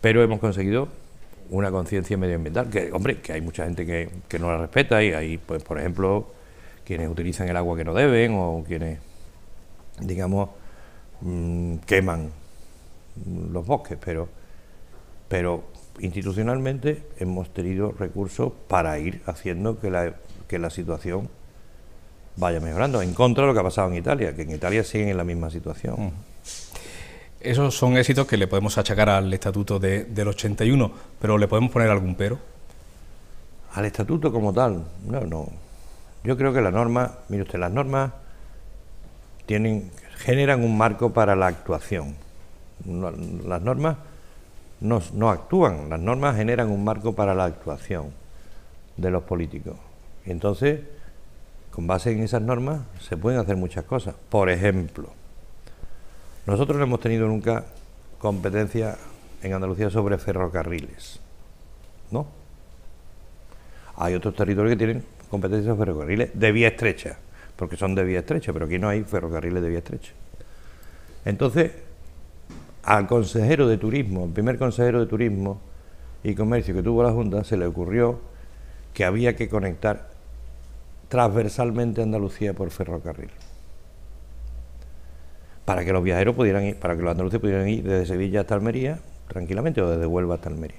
C: Pero hemos conseguido una conciencia medioambiental, que hombre, que hay mucha gente que, no la respeta y hay, pues, por ejemplo, quienes utilizan el agua que no deben o quienes, digamos, mm, queman los bosques, pero, pero institucionalmente hemos tenido recursos para ir haciendo que la, que la situación vaya mejorando, en contra de lo que ha pasado en Italia, que en Italia siguen en la misma situación.
B: Mm esos son éxitos que le podemos achacar al estatuto de, del 81,
C: pero ¿le podemos poner algún pero? Al estatuto como tal, no, no. Yo creo que las normas, mire usted, las normas tienen, generan un marco para la actuación. las normas no, no actúan, las normas generan un marco para la actuación de los políticos. Y entonces, con base en esas normas, se pueden hacer muchas cosas. Por ejemplo, nosotros no hemos tenido nunca competencia en Andalucía sobre ferrocarriles, ¿no? Hay otros territorios que tienen competencia sobre ferrocarriles de vía estrecha, porque son de vía estrecha, pero aquí no hay ferrocarriles de vía estrecha. Entonces, al consejero de turismo, el primer consejero de turismo y comercio que tuvo la Junta, se le ocurrió que había que conectar transversalmente Andalucía por ferrocarril para que los viajeros pudieran ir, para que los andaluces pudieran ir desde Sevilla hasta Almería tranquilamente o desde Huelva hasta Almería.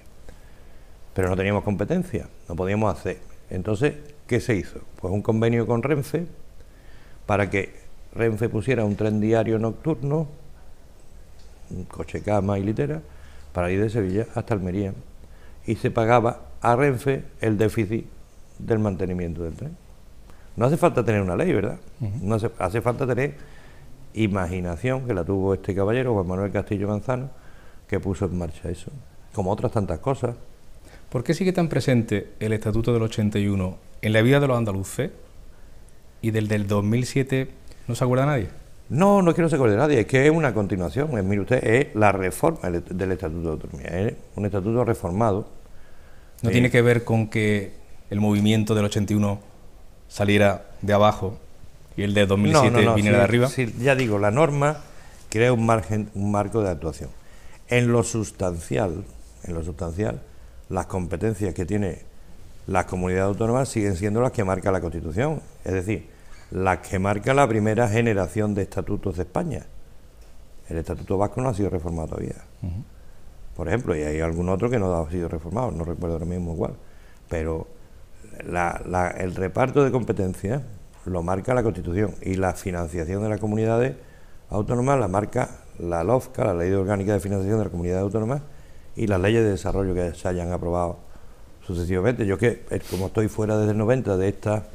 C: Pero no teníamos competencia, no podíamos hacer. Entonces, ¿qué se hizo? Pues un convenio con Renfe para que Renfe pusiera un tren diario nocturno, un coche cama y litera, para ir de Sevilla hasta Almería. Y se pagaba a Renfe el déficit del mantenimiento del tren. No hace falta tener una ley, ¿verdad? No hace falta tener imaginación que la tuvo este caballero, Juan Manuel Castillo Manzano, que puso en marcha eso, como otras tantas cosas.
B: ¿Por qué sigue tan presente el Estatuto del 81 en la vida de los andaluces
C: y del del 2007 no se acuerda nadie? No, no quiero que se acuerde nadie, es que es una continuación, es, mire usted, es la reforma del Estatuto de Autonomía, es un estatuto reformado. ¿No tiene eh,
B: que ver con que el movimiento del 81 saliera de abajo y el de 2007 viene de arriba.
C: Sí, ya digo, la norma crea un, margen, un marco de actuación. En lo sustancial, en lo sustancial, las competencias que tiene la comunidad autónoma siguen siendo las que marca la Constitución, es decir, las que marca la primera generación de estatutos de España. El estatuto vasco no ha sido reformado todavía. Por ejemplo, y hay algún otro que no ha sido reformado, no recuerdo ahora mismo igual pero el reparto de competencias lo marca la Constitución y la financiación de las comunidades autónomas la marca la LOFCA, la Ley Orgánica de Financiación de las Comunidades Autónomas y las leyes de desarrollo que se hayan aprobado sucesivamente. Yo que, eh, como estoy fuera desde el 90 de esta,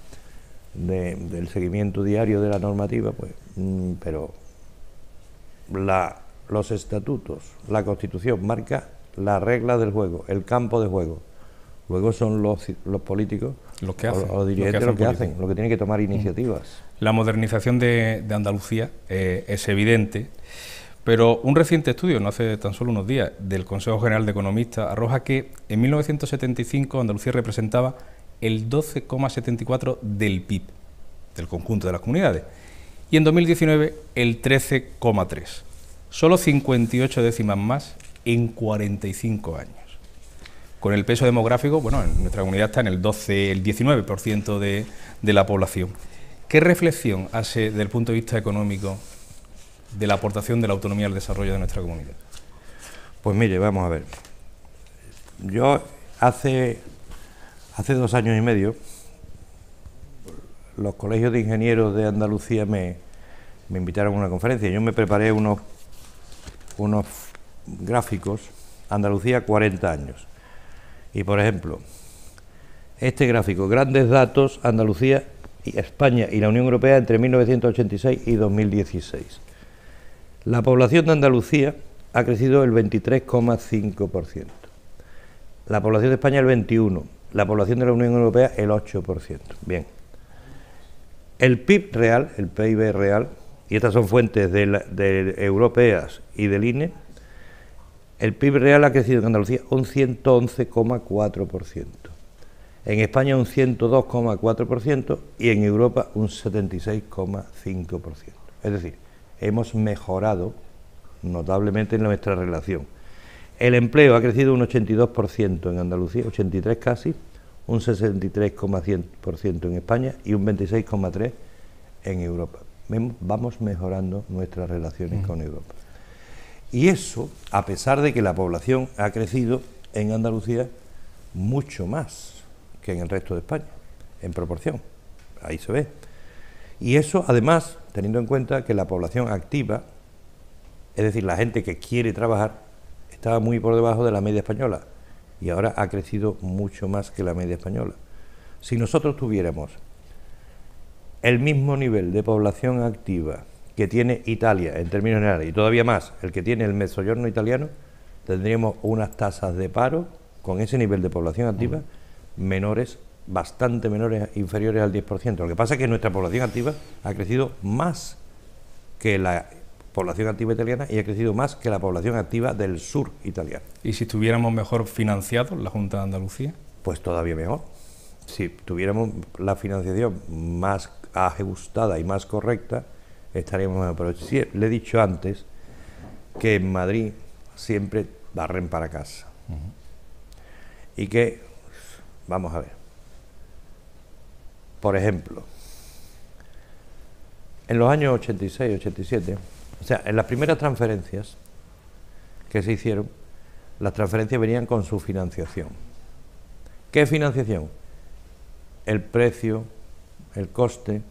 C: del seguimiento diario de la normativa, pues, mm, pero los estatutos, la Constitución marca la regla del juego, el campo de juego. Luego son los, los políticos lo que hacen. lo que hacen, lo que, que tienen que tomar iniciativas. Mm.
B: La modernización de, Andalucía eh, es evidente, pero un reciente estudio, no hace tan solo unos días, del Consejo General de Economistas, arroja que en 1975 Andalucía representaba el 12,74 del PIB, del conjunto de las comunidades, y en 2019 el 13,3. Solo 58 décimas más en 45 años con el peso demográfico, bueno, en nuestra comunidad está en el 12, el 19% de, la población. ¿Qué reflexión hace desde el punto de vista económico de la aportación
C: de la autonomía al desarrollo de nuestra comunidad? Pues mire, vamos a ver. Yo hace, hace dos años y medio, los colegios de ingenieros de Andalucía me, me invitaron a una conferencia. Yo me preparé unos, unos gráficos, Andalucía 40 años. Y por ejemplo, este gráfico, grandes datos, Andalucía, España y la Unión Europea entre 1986 y 2016. La población de Andalucía ha crecido el 23,5%. La población de España el 21%. La población de la Unión Europea el 8%. Bien. El PIB real, el PIB real, y estas son fuentes de, europeas y del INE, el PIB real ha crecido en Andalucía un 111,4%, en España un 102,4% y en Europa un 76,5%. Es decir, hemos mejorado notablemente en nuestra relación. El empleo ha crecido un 82% en Andalucía, 83 casi, un 63,1% en España y un 26,3% en Europa. Vamos mejorando nuestras relaciones mm. con Europa. Y eso, a pesar de que la población ha crecido en Andalucía mucho más que en el resto de España, en proporción. Ahí se ve. Y eso, además, teniendo en cuenta que la población activa, es decir, la gente que quiere trabajar, estaba muy por debajo de la media española y ahora ha crecido mucho más que la media española. Si nosotros tuviéramos el mismo nivel de población activa que tiene Italia en términos generales, y todavía más el que tiene el mezzogiorno italiano, tendríamos unas tasas de paro con ese nivel de población activa menores, bastante menores, inferiores al 10%. Lo que pasa es que nuestra población activa ha crecido más que la población activa italiana y ha crecido más que la población activa del sur italiano.
B: ¿Y si estuviéramos mejor financiados la Junta de Andalucía?
C: Pues todavía mejor. Si tuviéramos la financiación más ajustada y más correcta, estaríamos le he dicho antes que en Madrid siempre barren para casa. Y que, vamos a ver, por ejemplo, en los años 86, 87, o sea, en las primeras transferencias que se hicieron, las transferencias venían con su financiación. ¿Qué financiación? El precio, el coste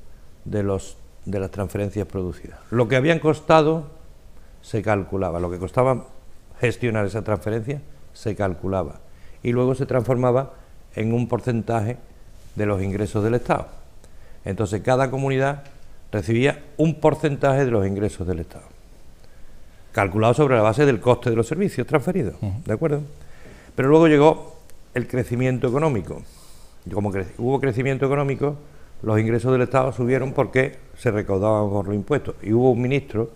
C: de los de las transferencias producidas. Lo que habían costado se calculaba, lo que costaba gestionar esa transferencia se calculaba y luego se transformaba en un porcentaje de los ingresos del Estado. Entonces cada comunidad recibía un porcentaje de los ingresos del Estado, calculado sobre la base del coste de los servicios transferidos, ¿de acuerdo? Pero luego llegó el crecimiento económico. Como hubo crecimiento económico, los ingresos del Estado subieron porque se recaudaban por los impuestos. Y hubo un ministro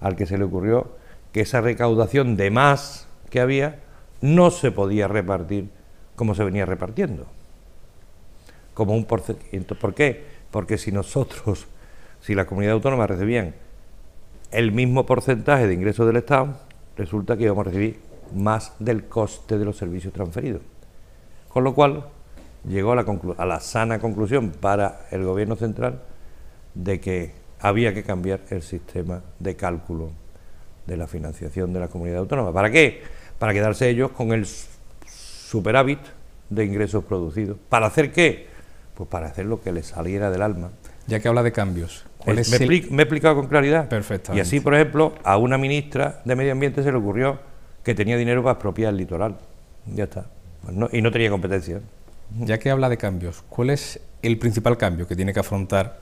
C: al que se le ocurrió que esa recaudación de más que había no se podía repartir como se venía repartiendo. Como un porcentaje. ¿Por qué? Porque si nosotros, si la comunidad autónoma recibían el mismo porcentaje de ingresos del Estado, resulta que íbamos a recibir más del coste de los servicios transferidos. Con lo cual, llegó a la, a la sana conclusión para el gobierno central de que había que cambiar el sistema de cálculo de la financiación de la comunidad autónoma. ¿Para qué? Para quedarse ellos con el superávit de ingresos producidos. ¿Para hacer qué? Pues para hacer lo que les saliera del alma. Ya que habla de cambios. me, he explicado con claridad. Perfecto. Y así, por ejemplo, a una ministra de Medio Ambiente se le ocurrió que tenía dinero para expropiar el litoral. Ya está. Pues y no tenía competencia ya que habla de cambios, ¿cuál es el principal cambio que
B: tiene que afrontar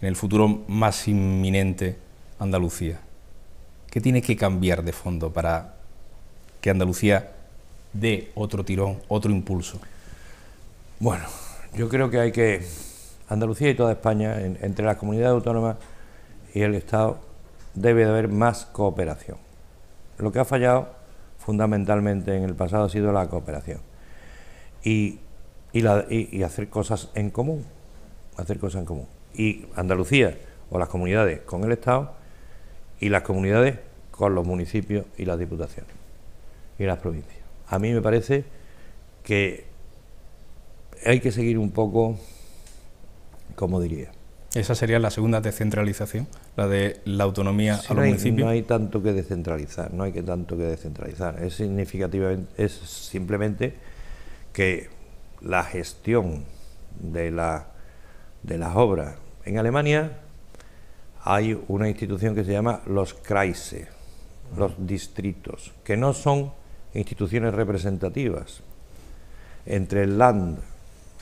B: en el futuro más inminente Andalucía? ¿Qué tiene que cambiar de fondo para que Andalucía dé otro tirón, otro impulso?
C: Bueno, yo creo que hay que, Andalucía y toda España, entre las comunidades autónomas y el Estado, debe de haber más cooperación. Lo que ha fallado fundamentalmente en el pasado ha sido la cooperación. Y y, hacer cosas en común. Hacer cosas en común. Y Andalucía o las comunidades con el Estado y las comunidades con los municipios y las diputaciones y las provincias. A mí me parece que hay que seguir un poco, como diría.
B: Esa sería la segunda descentralización,
C: la de la autonomía a los municipios. No hay tanto que descentralizar, no hay que tanto que descentralizar. Es significativamente, es simplemente que la gestión de, la, de las obras. En Alemania hay una institución que se llama los Kreise, los distritos, que no son instituciones representativas. Entre el Land,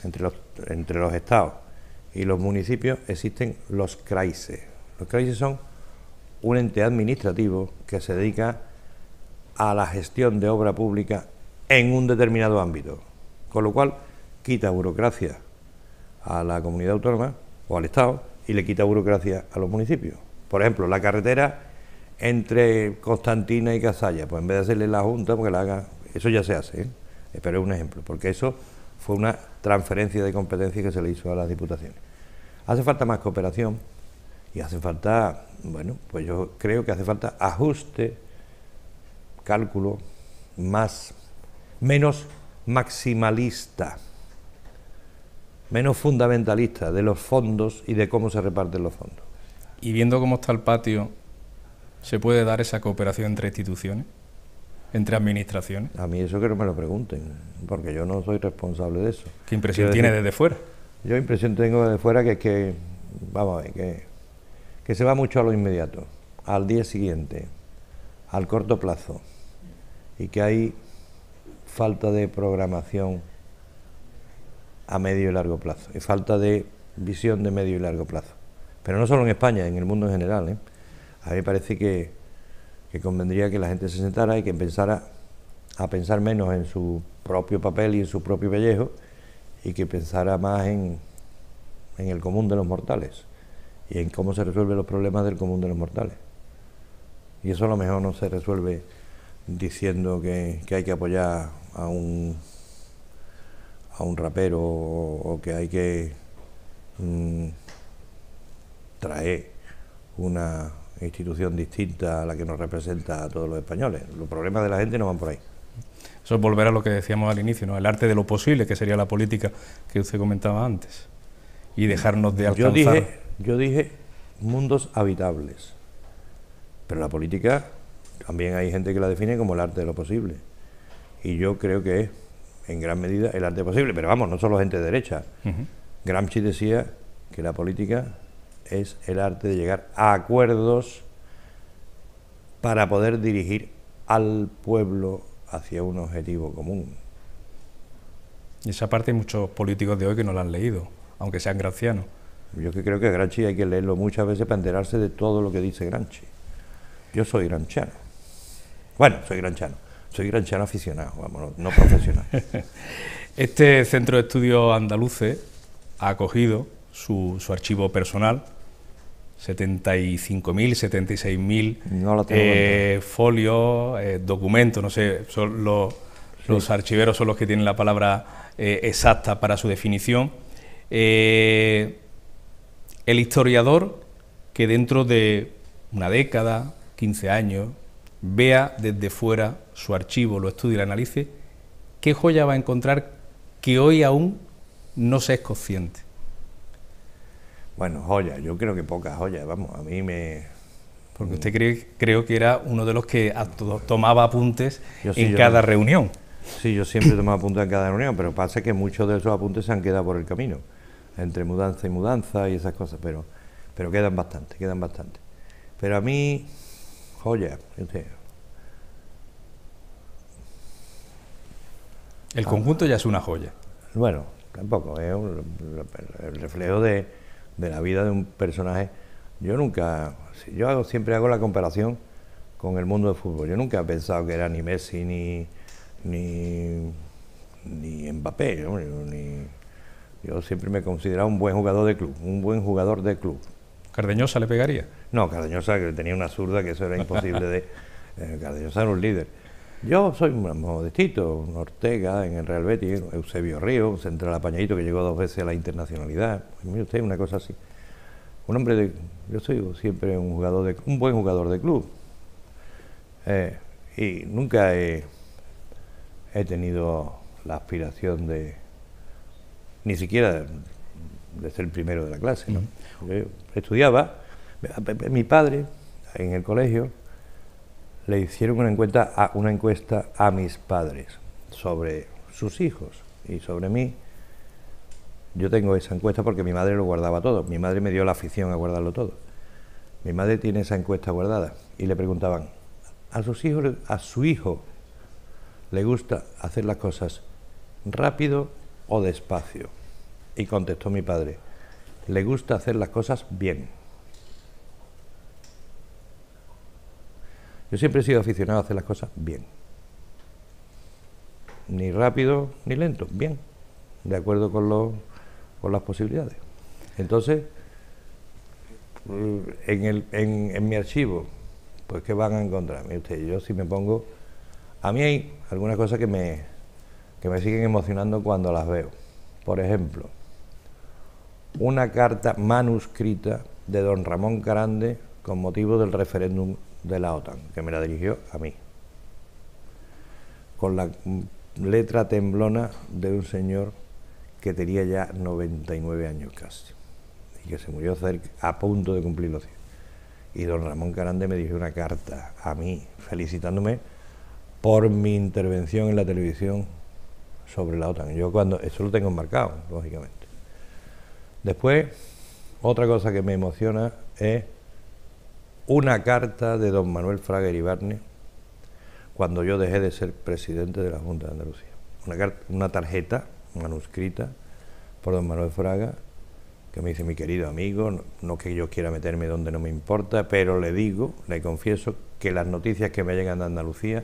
C: entre los, entre los estados y los municipios existen los Kreise. Los Kreise son un ente administrativo que se dedica a la gestión de obra pública en un determinado ámbito. Con lo cual, quita burocracia a la comunidad autónoma o al Estado y le quita burocracia a los municipios. Por ejemplo, la carretera entre Constantina y Casalla, pues en vez de hacerle la Junta, porque pues la haga, eso ya se hace, ¿eh? pero es un ejemplo, porque eso fue una transferencia de competencias que se le hizo a las diputaciones. Hace falta más cooperación y hace falta, bueno, pues yo creo que hace falta ajuste, cálculo, más, menos maximalista menos fundamentalista de los fondos y de cómo se reparten los fondos. Y viendo cómo está el patio, ¿se puede
B: dar esa cooperación entre instituciones? entre administraciones? A mí
C: eso que no me lo pregunten, porque yo no soy responsable de eso. ¿Qué impresión tiene desde fuera? Yo impresión tengo desde fuera que que, vamos a ver, que, que, se va mucho a lo inmediato, al día siguiente, al corto plazo, y que hay falta de programación a medio y largo plazo y falta de visión de medio y largo plazo. Pero no solo en España, en el mundo en general. ¿eh? A mí me parece que, que convendría que la gente se sentara y que pensara a pensar menos en su propio papel y en su propio pellejo y que pensara más en, en el común de los mortales y en cómo se resuelven los problemas del común de los mortales. Y eso a lo mejor no se resuelve diciendo que hay que apoyar a un a un rapero o, que hay que mm, traer una institución distinta a la que nos representa a todos los españoles. Los problemas de la gente no van por ahí. Eso es volver a lo que decíamos al
B: inicio, ¿no? el arte de lo posible, que sería la política que usted comentaba antes, y dejarnos de alcanzar... Yo dije,
C: yo dije mundos habitables, pero la política también hay gente que la define como el arte de lo posible, y yo creo que es en gran medida el arte posible. Pero vamos, no solo gente derecha. Gramsci decía que la política es el arte de llegar a acuerdos para poder dirigir al pueblo hacia un objetivo común.
B: Y esa parte hay muchos políticos de hoy que no la han leído, aunque sean gracianos.
C: Yo que creo que Gramsci hay que leerlo muchas veces para enterarse de todo lo que dice Gramsci. Yo soy granchiano. Bueno, soy granchano. Soy granchano aficionado, vamos, no, profesional.
B: este centro de estudios andaluces ha acogido su, archivo personal, 75.000, 76.000 eh, folios, eh, documentos, no sé, son los, archiveros son los que tienen la palabra eh, exacta para su definición. el historiador que dentro de una década, 15 años, vea desde fuera su archivo, lo estudie, lo analice, qué joya va a encontrar que hoy aún no se es consciente.
C: Bueno, joya, yo creo que pocas joyas, vamos, a mí me, porque usted cree, creo que era uno de los que tomaba apuntes en cada reunión. Sí, yo siempre tomaba apuntes en cada reunión, pero pasa que muchos de esos apuntes se han quedado por el camino, entre mudanza y mudanza y esas cosas, pero, pero quedan bastante, quedan bastante. Pero a mí, joya. El conjunto ya es una joya. Bueno, tampoco, es el reflejo de, la vida de un personaje. Yo nunca, yo siempre hago la comparación con el mundo del fútbol. Yo nunca he pensado que era ni Messi ni, ni, ni Mbappé. Yo, ni, yo siempre me he considerado un buen jugador de club, un buen jugador de club. ¿Cardeñosa le pegaría? No, Cardeñosa que tenía una zurda que eso era imposible de... Eh, Cardeñosa era un líder. Yo soy un modestito, un Ortega en el Real Betis, Eusebio Río, un central apañadito que llegó dos veces a la internacionalidad. usted, una cosa así. Un hombre de... Yo soy siempre un jugador de... un buen jugador de club. Eh, y nunca he, tenido la aspiración de... ni siquiera de ser el primero de la clase. ¿no? estudiaba mi padre, en el colegio, le hicieron una encuesta a, una encuesta a mis padres sobre sus hijos y sobre mí. Yo tengo esa encuesta porque mi madre lo guardaba todo. Mi madre me dio la afición a guardarlo todo. Mi madre tiene esa encuesta guardada y le preguntaban a sus hijos, a su hijo, le gusta hacer las cosas rápido o despacio. Y contestó mi padre, le gusta hacer las cosas bien. Yo siempre he sido aficionado a hacer las cosas bien. Ni rápido ni lento, bien. De acuerdo con, con las posibilidades. Entonces, mm, en, mi archivo, pues ¿qué van a encontrar? yo si me pongo... A mí hay algunas cosas que me, que me siguen emocionando cuando las veo. Por ejemplo, una carta manuscrita de don Ramón Carande con motivo del referéndum de la OTAN, que me la dirigió a mí, con la letra temblona de un señor que tenía ya 99 años casi, y que se murió cerca, a punto de cumplir los 100. Y don Ramón Carande me dirigió una carta a mí, felicitándome por mi intervención en la televisión sobre la OTAN. Yo cuando, eso lo tengo enmarcado, lógicamente. Después, otra cosa que me emociona es una carta de don Manuel Fraga Ibarne cuando yo dejé de ser presidente de la Junta de Andalucía. Una, carta, una tarjeta manuscrita por don Manuel Fraga que me dice mi querido amigo, no, que yo quiera meterme donde no me importa, pero le digo, le confieso, que las noticias que me llegan de Andalucía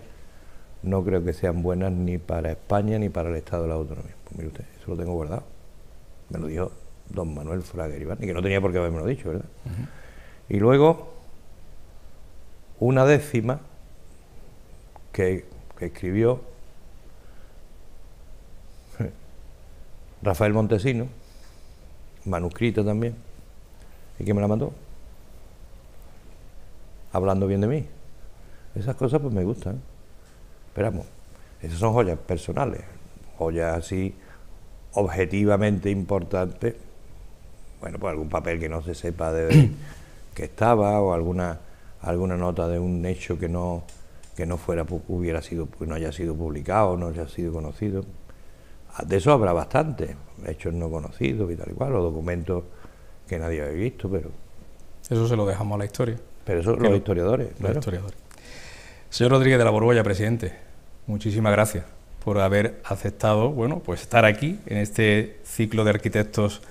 C: no creo que sean buenas ni para España ni para el Estado de la Autonomía. Pues mire usted, eso lo tengo guardado. Me lo dijo don Manuel Fraga y que no tenía por qué haberme lo dicho, ¿verdad? Y luego una décima que, escribió Rafael Montesino, manuscrita también, y que me la mandó, hablando bien de mí. Esas cosas pues me gustan. Esperamos, esas son joyas personales, joyas así objetivamente importantes. Bueno, pues algún papel que no se sepa de que estaba o alguna alguna nota de un hecho que no, que no fuera, hubiera sido, pues no haya sido publicado, no haya sido conocido. Ah, de eso habrá bastante, hechos no conocidos y tal y cual, o documentos que nadie había visto, pero...
B: Eso se lo dejamos a la historia. Pero eso los historiadores. historiadores. Señor Rodríguez de la Borbolla, presidente, muchísimas gracias por haber aceptado, bueno, pues estar aquí en este ciclo de arquitectos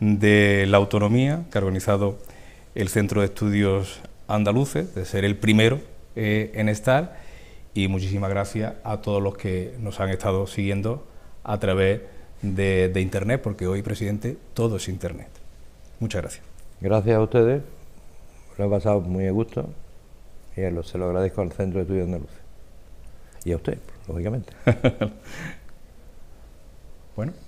B: de la autonomía que ha organizado el Centro de Estudios andaluces, de ser el primero eh, en estar. Y muchísimas gracias a todos los que nos han estado siguiendo a través de, Internet, porque hoy, presidente, todo es Internet.
C: Muchas gracias. Gracias a ustedes. Lo he pasado muy a gusto y se lo agradezco al Centro de Estudios Andaluces. Y a usted, lógicamente.
A: bueno.